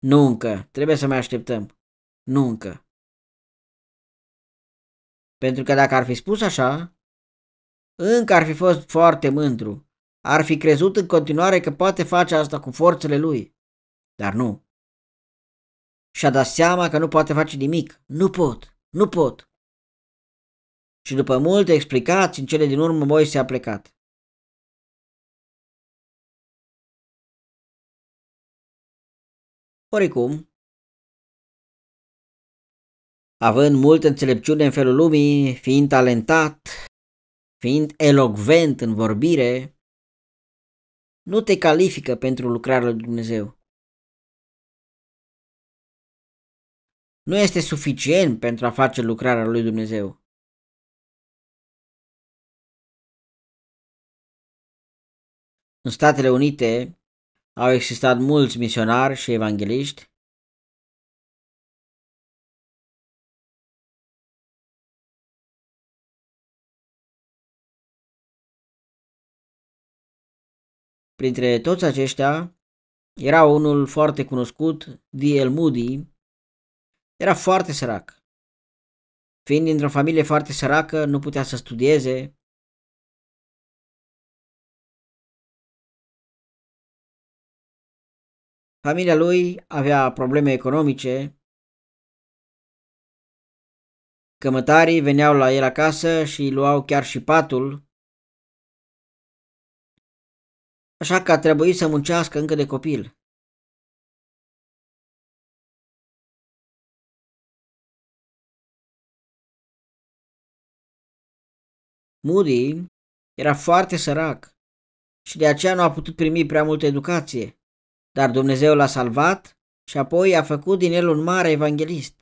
nu încă, trebuie să mai așteptăm. Nu încă. Pentru că dacă ar fi spus așa, încă ar fi fost foarte mândru ar fi crezut în continuare că poate face asta cu forțele lui. Dar nu. Și-a dat seama că nu poate face nimic. Nu pot, nu pot. Și după multe explicații, în cele din urmă Moise a plecat. Oricum, având multă înțelepciune în felul lumii, fiind talentat, fiind elocvent în vorbire, nu te califică pentru lucrarea lui Dumnezeu. Nu este suficient pentru a face lucrarea lui Dumnezeu. În Statele Unite au existat mulți misionari și evangeliști Printre toți aceștia era unul foarte cunoscut, D.L. Moody. Era foarte sărac. Fiind dintr-o familie foarte săracă, nu putea să studieze. Familia lui avea probleme economice, Cămătarii veneau la el acasă și luau chiar și patul așa că a trebuit să muncească încă de copil. Moody era foarte sărac și de aceea nu a putut primi prea multă educație, dar Dumnezeu l-a salvat și apoi a făcut din el un mare evanghelist.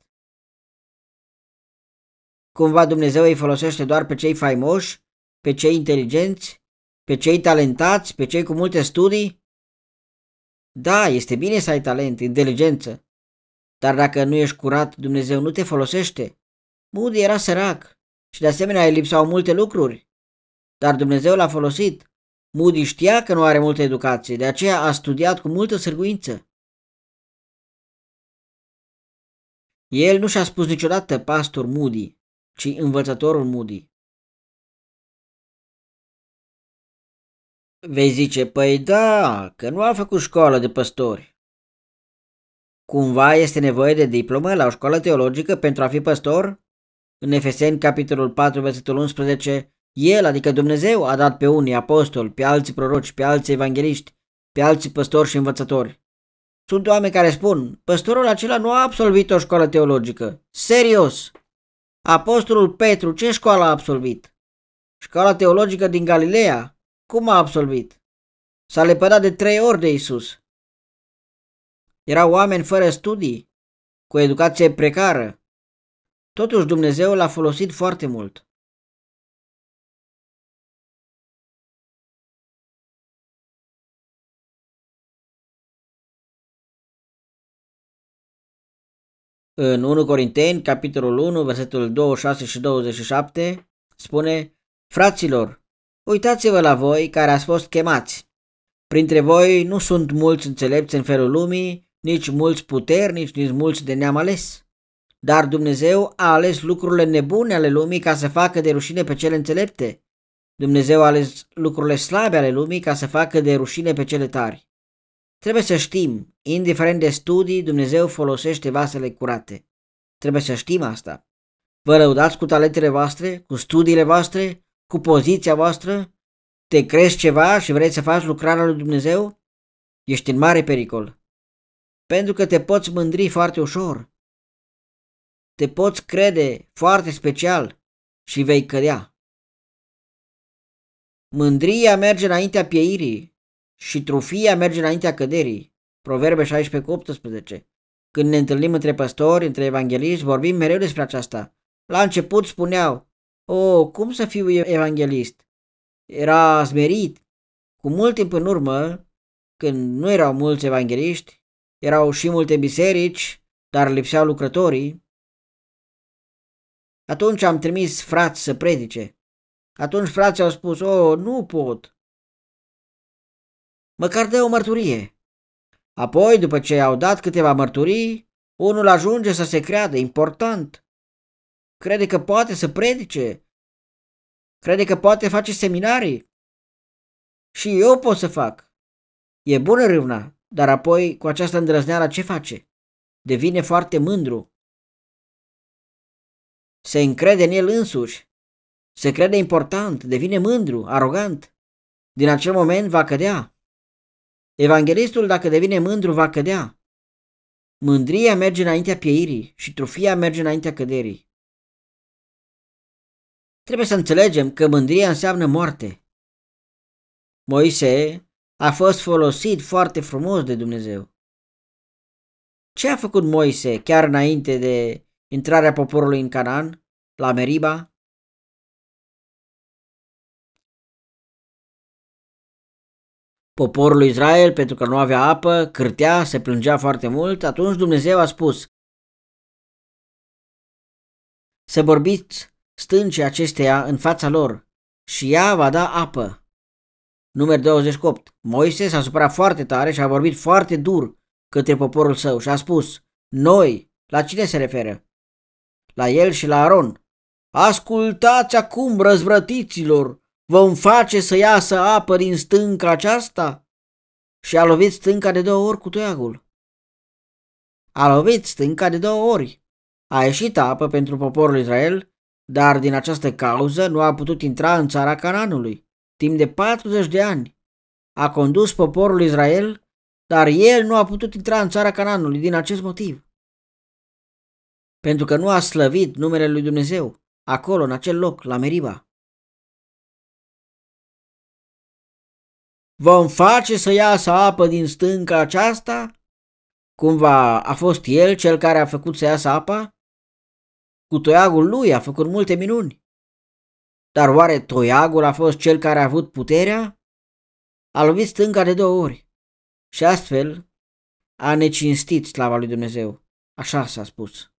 Cumva Dumnezeu îi folosește doar pe cei faimoși, pe cei inteligenți pe cei talentați, pe cei cu multe studii? Da, este bine să ai talent, inteligență, dar dacă nu ești curat, Dumnezeu nu te folosește. Moody era sărac și de asemenea îi lipsau multe lucruri, dar Dumnezeu l-a folosit. Moody știa că nu are multă educație, de aceea a studiat cu multă sârguință. El nu și-a spus niciodată pastor Moody, ci învățătorul Moody. Vei zice, păi da, că nu a făcut școală de păstori. Cumva este nevoie de diplomă la o școală teologică pentru a fi păstor? În Efeseni, capitolul 4, versetul 11, el, adică Dumnezeu, a dat pe unii apostoli, pe alții proroci, pe alții evangeliști, pe alții păstori și învățători. Sunt oameni care spun, păstorul acela nu a absolvit o școală teologică. Serios! Apostolul Petru, ce școală a absolvit? Școala teologică din Galileea, cum a absolvit? S-a lepădat de trei ori de Isus. Erau oameni fără studii, cu educație precară. Totuși Dumnezeu l-a folosit foarte mult. În 1 Corinteni, capitolul 1, versetul 26 și 27, spune Fraților, Uitați-vă la voi care ați fost chemați. Printre voi nu sunt mulți înțelepți în felul lumii, nici mulți puternici, nici mulți de neam ales. Dar Dumnezeu a ales lucrurile nebune ale lumii ca să facă de rușine pe cele înțelepte. Dumnezeu a ales lucrurile slabe ale lumii ca să facă de rușine pe cele tari. Trebuie să știm, indiferent de studii, Dumnezeu folosește vasele curate. Trebuie să știm asta. Vă lăudați cu talentele voastre, cu studiile voastre, cu poziția voastră? Te crezi ceva și vrei să faci lucrarea lui Dumnezeu? Ești în mare pericol. Pentru că te poți mândri foarte ușor. Te poți crede foarte special și vei cădea. Mândria merge înaintea pieirii și trufia merge înaintea căderii. Proverbe 16 18. Când ne întâlnim între păstori, între evangeliști, vorbim mereu despre aceasta. La început spuneau, Oh, cum să fiu evanghelist? Era smerit. Cu mult timp în urmă, când nu erau mulți evangeliști, erau și multe biserici, dar lipseau lucrătorii. Atunci am trimis frați să predice. Atunci frații au spus, oh, nu pot. Măcar dă o mărturie. Apoi, după ce au dat câteva mărturii, unul ajunge să se creadă important. Crede că poate să predice? Crede că poate face seminarii? Și eu pot să fac. E bună râvna, dar apoi cu această îndrăzneală ce face? Devine foarte mândru. Se încrede în el însuși. Se crede important, devine mândru, arogant. Din acel moment va cădea. Evanghelistul, dacă devine mândru, va cădea. Mândria merge înaintea pieirii și trufia merge înaintea căderii. Trebuie să înțelegem că mândria înseamnă moarte. Moise a fost folosit foarte frumos de Dumnezeu. Ce a făcut Moise chiar înainte de intrarea poporului în Canaan, la Meriba? Poporul Israel, pentru că nu avea apă, cârtea, se plângea foarte mult, atunci Dumnezeu a spus să vorbiți stâncii acesteia în fața lor și ea va da apă. Numer 28. Moise s-a supărat foarte tare și a vorbit foarte dur către poporul său și a spus, Noi, la cine se referă? La el și la Aron. Ascultați acum, răzvrătiților, vom face să iasă apă din stânca aceasta? Și a lovit stânca de două ori cu toiagul. A lovit stânca de două ori. A ieșit apă pentru poporul Israel dar din această cauză nu a putut intra în țara Cananului, timp de 40 de ani. A condus poporul Israel, dar el nu a putut intra în țara Cananului din acest motiv. Pentru că nu a slăvit numele lui Dumnezeu, acolo, în acel loc, la Meriba. Vom face să iasă apă din stânca aceasta? Cumva a fost el cel care a făcut să iasă apa? Cu toiagul lui a făcut multe minuni. Dar oare toiagul a fost cel care a avut puterea? A lovit stânga de două ori și astfel a necinstit slava lui Dumnezeu. Așa s-a spus.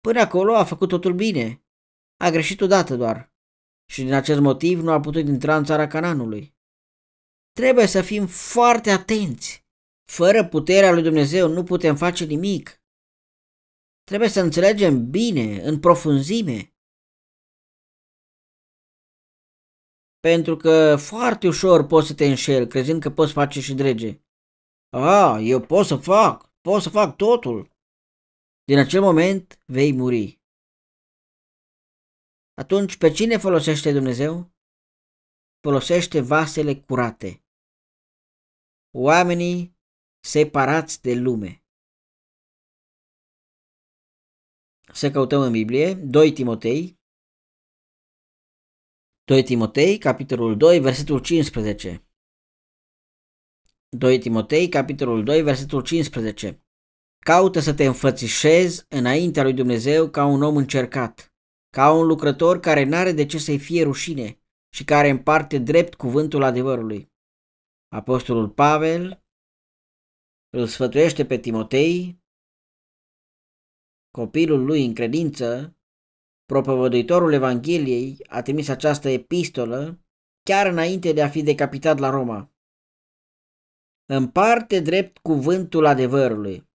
Până acolo a făcut totul bine. A greșit odată doar și din acest motiv nu a putut intra în țara Cananului. Trebuie să fim foarte atenți. Fără puterea lui Dumnezeu nu putem face nimic. Trebuie să înțelegem bine, în profunzime. Pentru că foarte ușor poți să te înșeli, crezând că poți face și drege. A, eu pot să fac, pot să fac totul. Din acel moment vei muri. Atunci, pe cine folosește Dumnezeu? Folosește vasele curate. Oamenii separați de lume. să căutăm în Biblie, 2 Timotei, 2 Timotei, capitolul 2, versetul 15. 2 Timotei, capitolul 2, versetul 15. Caută să te înfățișezi înaintea lui Dumnezeu ca un om încercat, ca un lucrător care n-are de ce să-i fie rușine și care împarte drept cuvântul adevărului. Apostolul Pavel îl sfătuiește pe Timotei copilul lui în credință, propovăduitorul Evangheliei a trimis această epistolă chiar înainte de a fi decapitat la Roma. în parte drept cuvântul adevărului.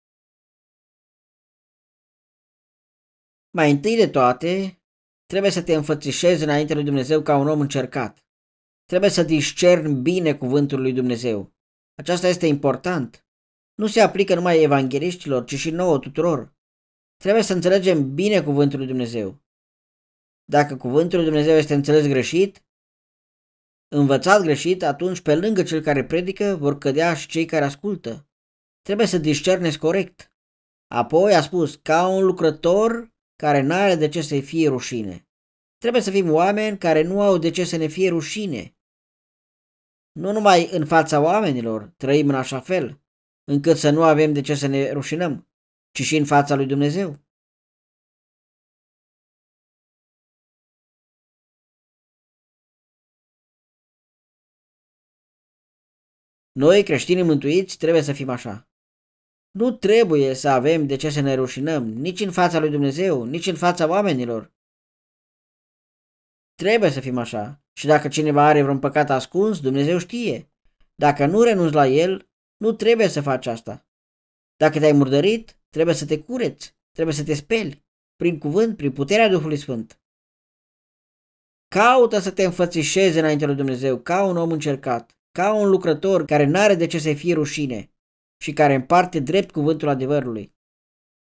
Mai întâi de toate, trebuie să te înfățișezi înainte lui Dumnezeu ca un om încercat. Trebuie să discerni bine cuvântul lui Dumnezeu. Aceasta este important. Nu se aplică numai evangeliștilor, ci și nouă tuturor. Trebuie să înțelegem bine cuvântul lui Dumnezeu. Dacă cuvântul lui Dumnezeu este înțeles greșit, învățat greșit, atunci pe lângă cel care predică vor cădea și cei care ascultă. Trebuie să discerneți corect. Apoi a spus, ca un lucrător care nu are de ce să-i fie rușine. Trebuie să fim oameni care nu au de ce să ne fie rușine. Nu numai în fața oamenilor trăim în așa fel, încât să nu avem de ce să ne rușinăm, ci și în fața lui Dumnezeu. Noi, creștinii mântuiți, trebuie să fim așa. Nu trebuie să avem de ce să ne rușinăm, nici în fața lui Dumnezeu, nici în fața oamenilor. Trebuie să fim așa. Și dacă cineva are vreun păcat ascuns, Dumnezeu știe. Dacă nu renunți la el, nu trebuie să faci asta. Dacă te-ai murdărit, Trebuie să te cureți, trebuie să te speli, prin cuvânt, prin puterea Duhului Sfânt. Caută să te înfățișezi înaintea lui Dumnezeu ca un om încercat, ca un lucrător care n-are de ce să fie rușine și care împarte drept cuvântul adevărului.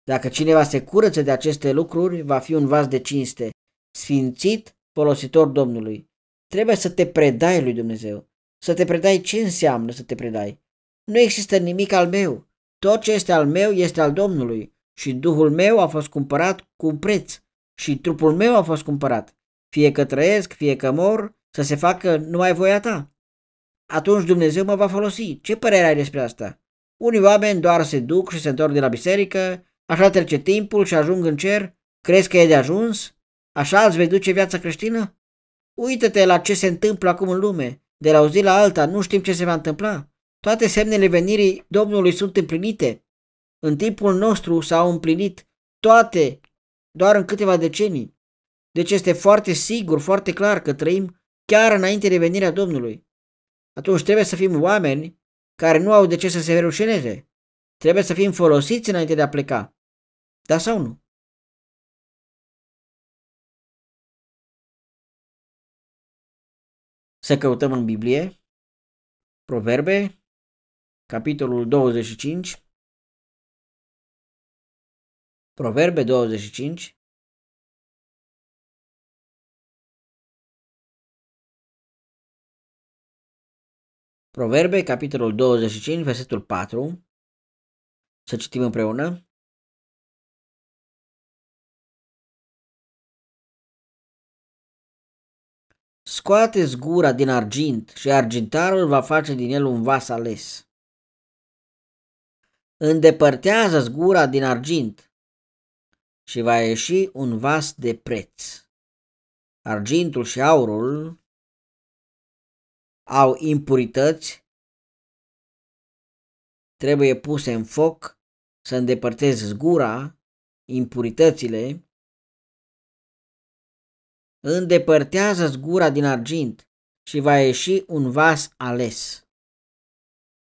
Dacă cineva se curăță de aceste lucruri, va fi un vas de cinste, sfințit, folositor Domnului. Trebuie să te predai lui Dumnezeu. Să te predai ce înseamnă să te predai? Nu există nimic al meu. Tot ce este al meu este al Domnului și Duhul meu a fost cumpărat cu un preț și trupul meu a fost cumpărat. Fie că trăiesc, fie că mor, să se facă numai voia ta. Atunci Dumnezeu mă va folosi. Ce părere ai despre asta? Unii oameni doar se duc și se întorc de la biserică, așa trece timpul și ajung în cer. Crezi că e de ajuns? Așa îți vei duce viața creștină? Uită-te la ce se întâmplă acum în lume. De la o zi la alta nu știm ce se va întâmpla. Toate semnele venirii Domnului sunt împlinite. În timpul nostru s-au împlinit toate doar în câteva decenii. Deci este foarte sigur, foarte clar că trăim chiar înainte de venirea Domnului. Atunci trebuie să fim oameni care nu au de ce să se rușineze. Trebuie să fim folosiți înainte de a pleca. Da sau nu? Să căutăm în Biblie, Proverbe, capitolul 25, Proverbe 25, Proverbe, capitolul 25, versetul 4. Să citim împreună. Scoate gura din argint și argintarul va face din el un vas ales îndepărtează zgura din argint și va ieși un vas de preț. Argintul și aurul au impurități, trebuie puse în foc să îndepărteze zgura, impuritățile, îndepărtează zgura din argint și va ieși un vas ales.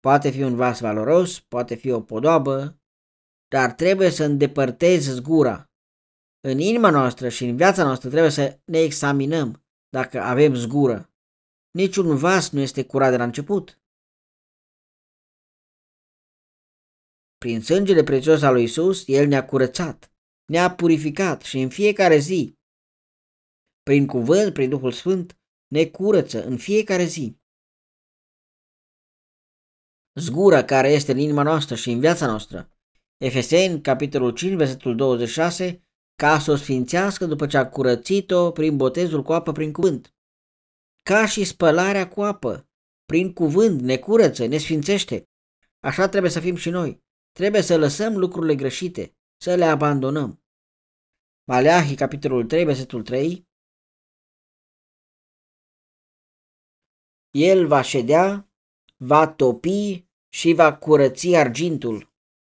Poate fi un vas valoros, poate fi o podoabă, dar trebuie să îndepărtezi zgura. În inima noastră și în viața noastră trebuie să ne examinăm dacă avem zgură. Niciun vas nu este curat de la început. Prin sângele prețios al lui Isus, El ne-a curățat, ne-a purificat și în fiecare zi, prin cuvânt, prin Duhul Sfânt, ne curăță în fiecare zi. Zgura care este în inima noastră și în viața noastră. Efeseni, capitolul 5, versetul 26, ca să o sfințească după ce a curățit-o prin botezul cu apă prin cuvânt. Ca și spălarea cu apă, prin cuvânt ne curăță, ne sfințește. Așa trebuie să fim și noi. Trebuie să lăsăm lucrurile greșite, să le abandonăm. Maleahii, capitolul 3, versetul 3 El va ședea va topi și va curăți argintul,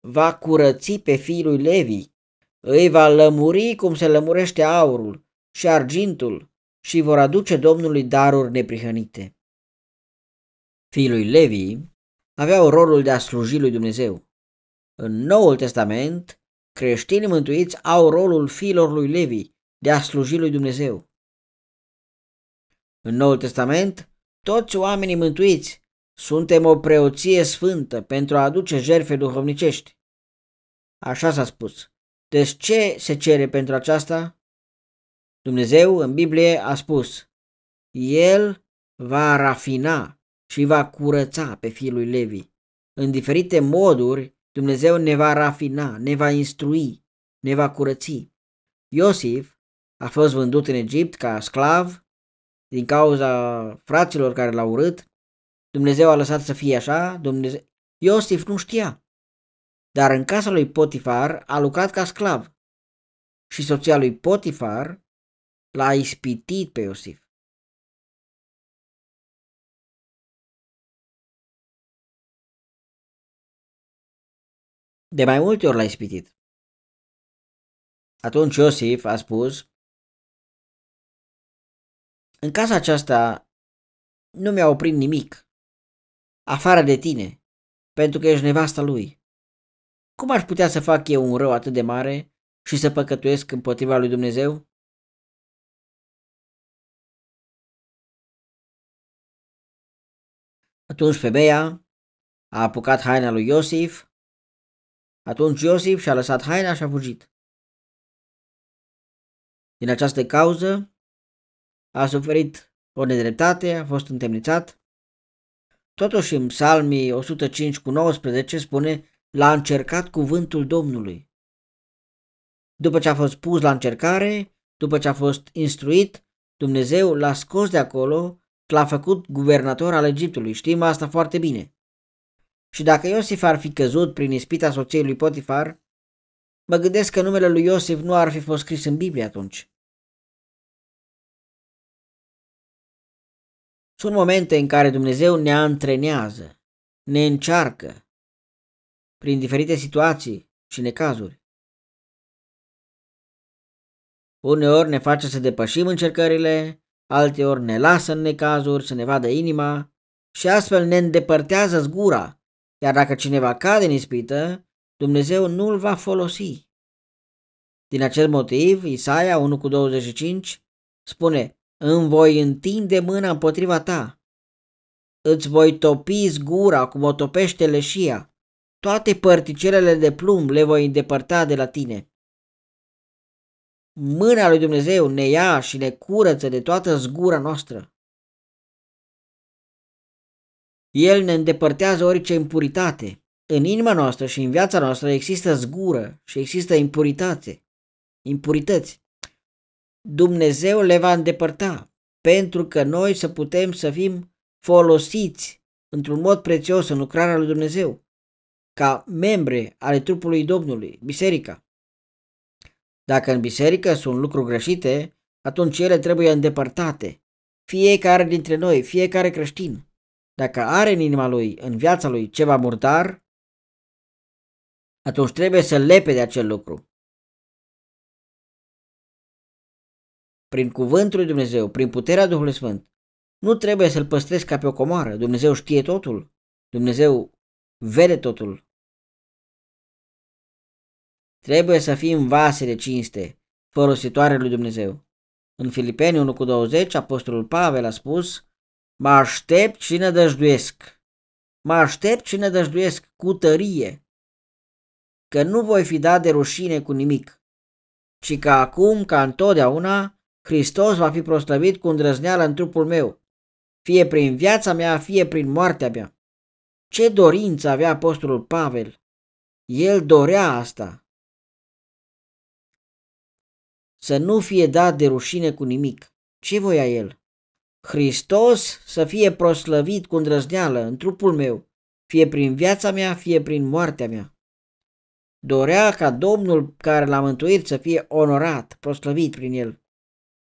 va curăți pe fiul lui Levi, îi va lămuri cum se lămurește aurul și argintul și vor aduce Domnului daruri neprihănite. Fiul lui Levi avea rolul de a sluji lui Dumnezeu. În Noul Testament, creștinii mântuiți au rolul fiilor lui Levi de a sluji lui Dumnezeu. În Noul Testament, toți oamenii mântuiți suntem o preoție sfântă pentru a aduce jerfe duhovnicești. Așa s-a spus. Deci ce se cere pentru aceasta? Dumnezeu în Biblie a spus, El va rafina și va curăța pe fiul lui Levi. În diferite moduri, Dumnezeu ne va rafina, ne va instrui, ne va curăți. Iosif a fost vândut în Egipt ca sclav din cauza fraților care l-au urât Dumnezeu a lăsat să fie așa, Dumnezeu... Iosif nu știa, dar în casa lui Potifar a lucrat ca sclav și soția lui Potifar l-a ispitit pe Iosif. De mai multe ori l-a ispitit. Atunci Iosif a spus, în casa aceasta nu mi-a oprit nimic afară de tine, pentru că ești nevasta lui. Cum aș putea să fac eu un rău atât de mare și să păcătuiesc împotriva lui Dumnezeu? Atunci femeia a apucat haina lui Iosif, atunci Iosif și-a lăsat haina și a fugit. Din această cauză a suferit o nedreptate, a fost întemnițat Totuși în psalmii 105 cu 19 spune l-a încercat cuvântul Domnului. După ce a fost pus la încercare, după ce a fost instruit, Dumnezeu l-a scos de acolo și l-a făcut guvernator al Egiptului. Știm asta foarte bine. Și dacă Iosif ar fi căzut prin ispita soției lui Potifar, mă gândesc că numele lui Iosif nu ar fi fost scris în Biblie atunci. Sunt momente în care Dumnezeu ne antrenează, ne încearcă, prin diferite situații și necazuri. Uneori ne face să depășim încercările, alteori ne lasă în necazuri să ne vadă inima și astfel ne îndepărtează zgura, iar dacă cineva cade în ispită, Dumnezeu nu îl va folosi. Din acest motiv, Isaia 1 cu 25 spune, îmi voi întinde mâna împotriva ta. Îți voi topi zgura cum o topește leșia. Toate părticelele de plumb le voi îndepărta de la tine. Mâna lui Dumnezeu ne ia și ne curăță de toată zgura noastră. El ne îndepărtează orice impuritate. În inima noastră și în viața noastră există zgură și există impuritate, impurități. Dumnezeu le va îndepărta, pentru că noi să putem să fim folosiți într-un mod prețios în lucrarea lui Dumnezeu, ca membre ale trupului Domnului, biserica. Dacă în biserică sunt lucruri greșite, atunci ele trebuie îndepărtate. Fiecare dintre noi, fiecare creștin, dacă are în inima lui, în viața lui, ceva murdar, atunci trebuie să lepe de acel lucru. prin cuvântul lui Dumnezeu, prin puterea Duhului Sfânt. Nu trebuie să-l păstrezi ca pe o comoară. Dumnezeu știe totul. Dumnezeu vede totul. Trebuie să fim vase de cinste, folositoare lui Dumnezeu. În Filipeni 1 cu 20, Apostolul Pavel a spus, Mă aștept și nădăjduiesc. Mă aștept și nădăjduiesc cu tărie, că nu voi fi dat de rușine cu nimic, ci că acum, ca întotdeauna, Hristos va fi proslăvit cu îndrăzneală în trupul meu, fie prin viața mea, fie prin moartea mea. Ce dorință avea apostolul Pavel! El dorea asta. Să nu fie dat de rușine cu nimic. Ce voia el? Hristos să fie proslăvit cu îndrăzneală în trupul meu, fie prin viața mea, fie prin moartea mea. Dorea ca Domnul care l-a mântuit să fie onorat, proslăvit prin el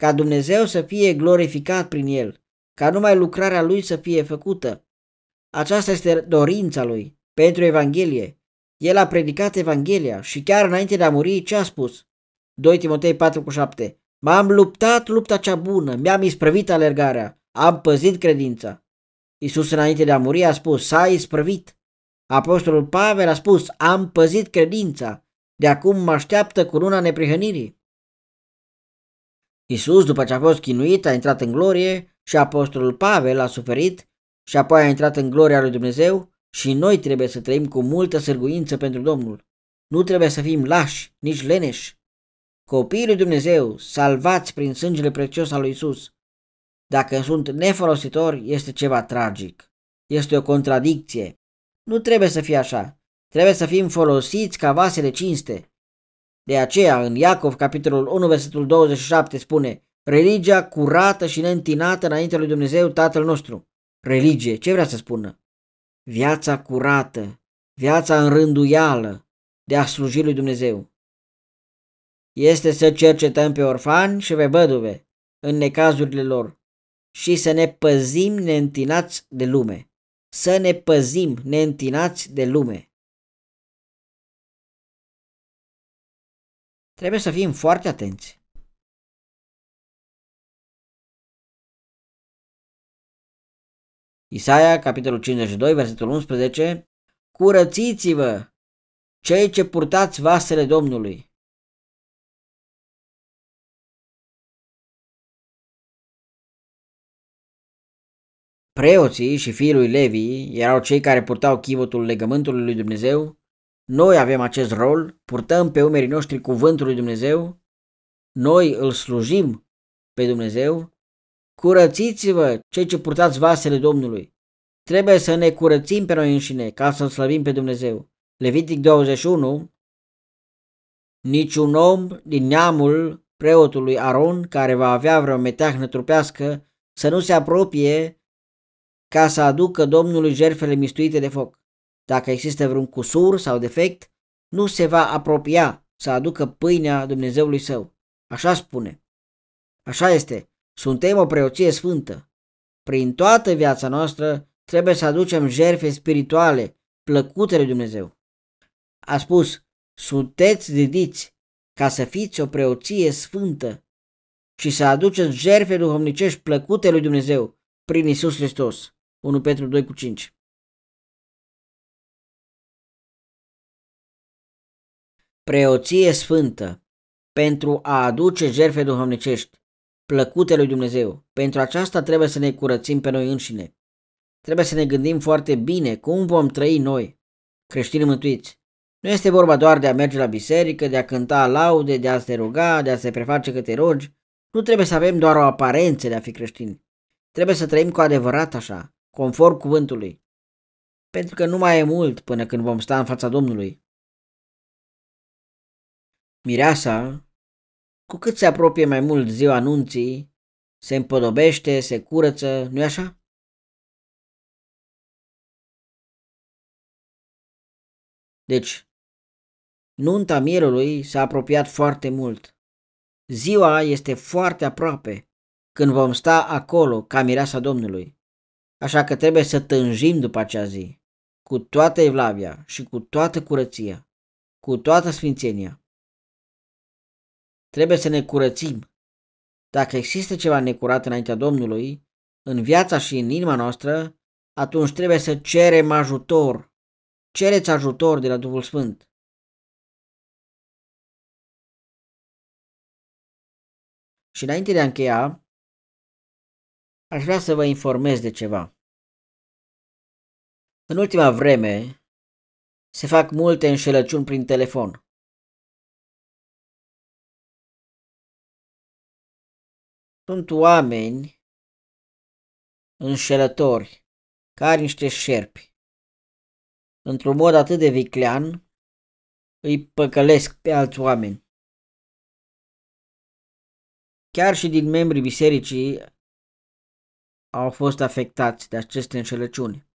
ca Dumnezeu să fie glorificat prin el, ca numai lucrarea lui să fie făcută. Aceasta este dorința lui pentru Evanghelie. El a predicat Evanghelia și chiar înainte de a muri ce a spus? 2 Timotei 4,7 M-am luptat lupta cea bună, mi-am isprăvit alergarea, am păzit credința. Iisus înainte de a muri a spus, s-a isprăvit. Apostolul Pavel a spus, am păzit credința, de acum mă așteaptă cu luna neprihănirii. Isus, după ce a fost chinuit, a intrat în glorie și apostolul Pavel a suferit și apoi a intrat în gloria lui Dumnezeu și noi trebuie să trăim cu multă sârguință pentru Domnul. Nu trebuie să fim lași, nici leneși. Copiii lui Dumnezeu, salvați prin sângele prețios al lui Isus, dacă sunt nefolositori, este ceva tragic. Este o contradicție. Nu trebuie să fie așa. Trebuie să fim folosiți ca vase de cinste. De aceea, în Iacov, capitolul 1, versetul 27, spune Religia curată și neîntinată înainte lui Dumnezeu Tatăl nostru. Religie, ce vrea să spună? Viața curată, viața în rânduială de a sluji lui Dumnezeu. Este să cercetăm pe orfani și pe băduve în necazurile lor și să ne păzim neîntinați de lume. Să ne păzim neîntinați de lume. Trebuie să fim foarte atenți. Isaia, capitolul 52, versetul 11 Curățiți-vă, cei ce purtați vasele Domnului. Preoții și fiii lui Levi erau cei care purtau chivotul legământului lui Dumnezeu noi avem acest rol, purtăm pe umerii noștri cuvântul lui Dumnezeu, noi îl slujim pe Dumnezeu, curățiți-vă cei ce purtați vasele Domnului. Trebuie să ne curățim pe noi înșine ca să-L slăvim pe Dumnezeu. Levitic 21 Niciun om din neamul preotului Aron care va avea vreo meteahnă trupească să nu se apropie ca să aducă Domnului jertfele mistuite de foc. Dacă există vreun cusur sau defect, nu se va apropia să aducă pâinea Dumnezeului său. Așa spune. Așa este. Suntem o preoție sfântă. Prin toată viața noastră trebuie să aducem jerfe spirituale, plăcute lui Dumnezeu. A spus, sunteți zidiți ca să fiți o preoție sfântă și să aduceți jerfe duhovnicești plăcute lui Dumnezeu prin Isus Hristos. 1 Petru 2 cu 5 preoție sfântă, pentru a aduce jerfe duhovnicești, plăcute lui Dumnezeu. Pentru aceasta trebuie să ne curățim pe noi înșine. Trebuie să ne gândim foarte bine cum vom trăi noi, creștini mântuiți. Nu este vorba doar de a merge la biserică, de a cânta laude, de a se ruga, de a se preface că te rogi. Nu trebuie să avem doar o aparență de a fi creștini. Trebuie să trăim cu adevărat așa, conform cuvântului. Pentru că nu mai e mult până când vom sta în fața Domnului. Mireasa, cu cât se apropie mai mult ziua anunții, se împodobește, se curăță, nu-i așa? Deci, nunta mielului s-a apropiat foarte mult. Ziua este foarte aproape când vom sta acolo ca mireasa Domnului. Așa că trebuie să tânjim după acea zi, cu toată evlavia și cu toată curăția, cu toată sfințenia. Trebuie să ne curățim. Dacă există ceva necurat înaintea Domnului, în viața și în inima noastră, atunci trebuie să cerem ajutor. Cereți ajutor de la Duhul Sfânt. Și înainte de a încheia, aș vrea să vă informez de ceva. În ultima vreme se fac multe înșelăciuni prin telefon. sunt oameni înșelători, care niște șerpi. Într-un mod atât de viclean, îi păcălesc pe alți oameni. Chiar și din membrii bisericii au fost afectați de aceste înșelăciuni.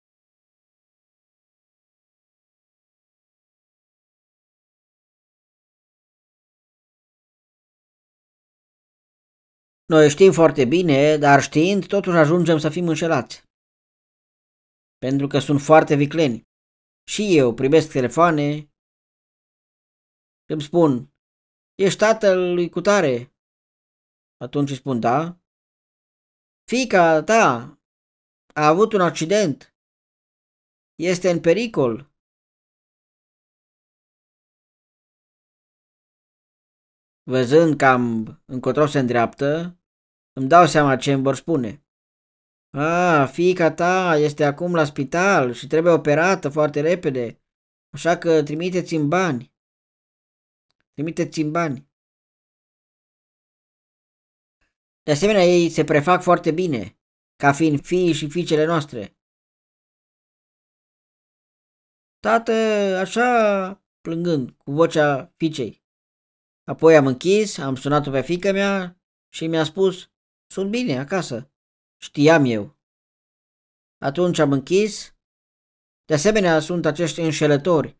Noi știm foarte bine, dar știind, totuși ajungem să fim înșelați. Pentru că sunt foarte vicleni. Și eu primesc telefoane îmi spun, ești tatăl lui cutare? Atunci îi spun, da. Fica ta a avut un accident. Este în pericol. Văzând cam încotro se îndreaptă, îmi dau seama ce îmi vor spune. A, fiica ta este acum la spital și trebuie operată foarte repede, așa că trimiteți-mi bani. Trimiteți-mi bani. De asemenea, ei se prefac foarte bine, ca fiind fii și fiicele noastre. Tată, așa, plângând, cu vocea fiicei. Apoi am închis, am sunat-o pe fiică mea și mi-a spus sunt bine acasă. Știam eu. Atunci am închis. De asemenea, sunt acești înșelători.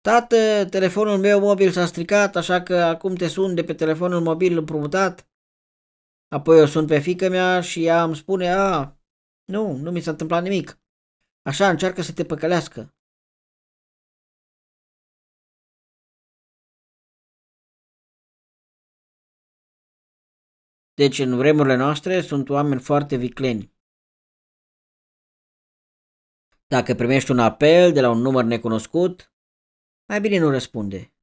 Tată, telefonul meu mobil s-a stricat, așa că acum te sun de pe telefonul mobil împrumutat. Apoi o sun pe fică mea și ea îmi spune, a, nu, nu mi s-a întâmplat nimic. Așa încearcă să te păcălească. Deci în vremurile noastre sunt oameni foarte vicleni. Dacă primești un apel de la un număr necunoscut, mai bine nu răspunde.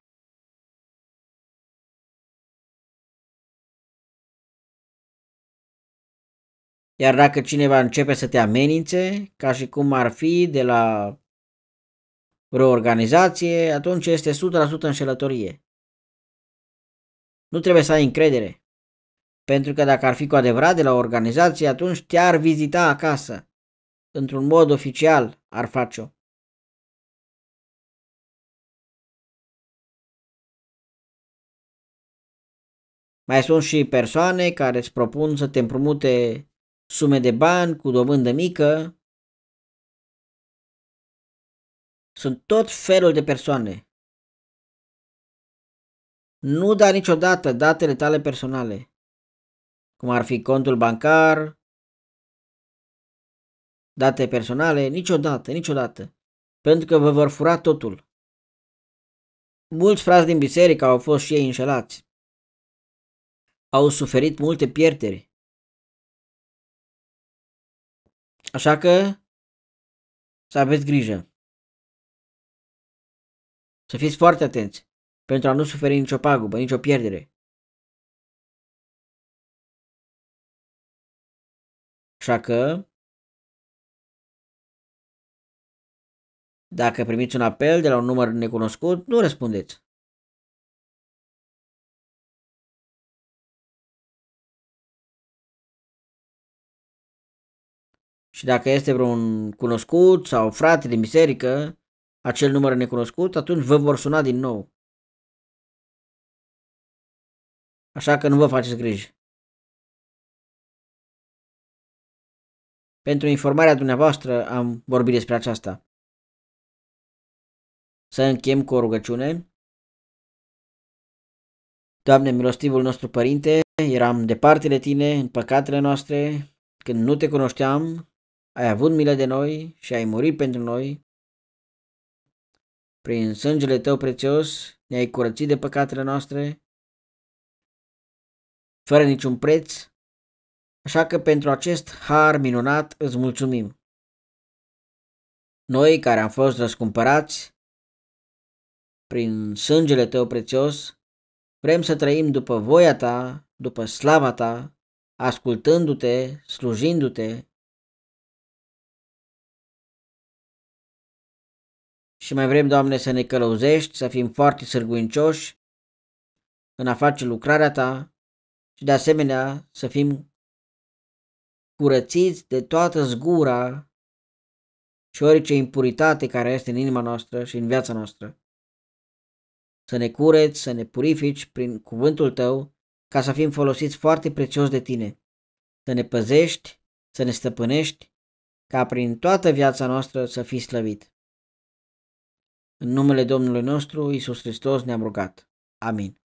Iar dacă cineva începe să te amenințe, ca și cum ar fi de la vreo organizație, atunci este 100% înșelătorie. Nu trebuie să ai încredere. Pentru că dacă ar fi cu adevărat de la organizație, atunci te-ar vizita acasă. Într-un mod oficial ar face-o. Mai sunt și persoane care îți propun să te împrumute sume de bani cu dobândă mică. Sunt tot felul de persoane. Nu da niciodată datele tale personale cum ar fi contul bancar, date personale, niciodată, niciodată, pentru că vă vor fura totul. Mulți frați din biserică au fost și ei înșelați. Au suferit multe pierderi. Așa că să aveți grijă. Să fiți foarte atenți pentru a nu suferi nicio pagubă, nicio pierdere. Așa că Dacă primiți un apel de la un număr necunoscut, nu răspundeți. Și dacă este vreun cunoscut sau frate din biserică, acel număr necunoscut, atunci vă vor suna din nou. Așa că nu vă faceți griji. Pentru informarea dumneavoastră am vorbit despre aceasta. Să închem cu o rugăciune. Doamne, milostivul nostru Părinte, eram departe de Tine, în păcatele noastre, când nu Te cunoșteam, ai avut milă de noi și ai murit pentru noi. Prin sângele Tău prețios ne-ai curățit de păcatele noastre, fără niciun preț, Așa că pentru acest har minunat îți mulțumim. Noi care am fost răscumpărați prin sângele tău prețios, vrem să trăim după voia ta, după slava ta, ascultându-te, slujindu-te. Și mai vrem, Doamne, să ne călăuzești, să fim foarte sârguincioși în a face lucrarea ta și de asemenea să fim curățiți de toată zgura și orice impuritate care este în inima noastră și în viața noastră. Să ne cureți, să ne purifici prin cuvântul tău, ca să fim folosiți foarte prețios de tine. Să ne păzești, să ne stăpânești, ca prin toată viața noastră să fii slăvit. În numele Domnului nostru, Isus Hristos, ne-am rugat. Amin.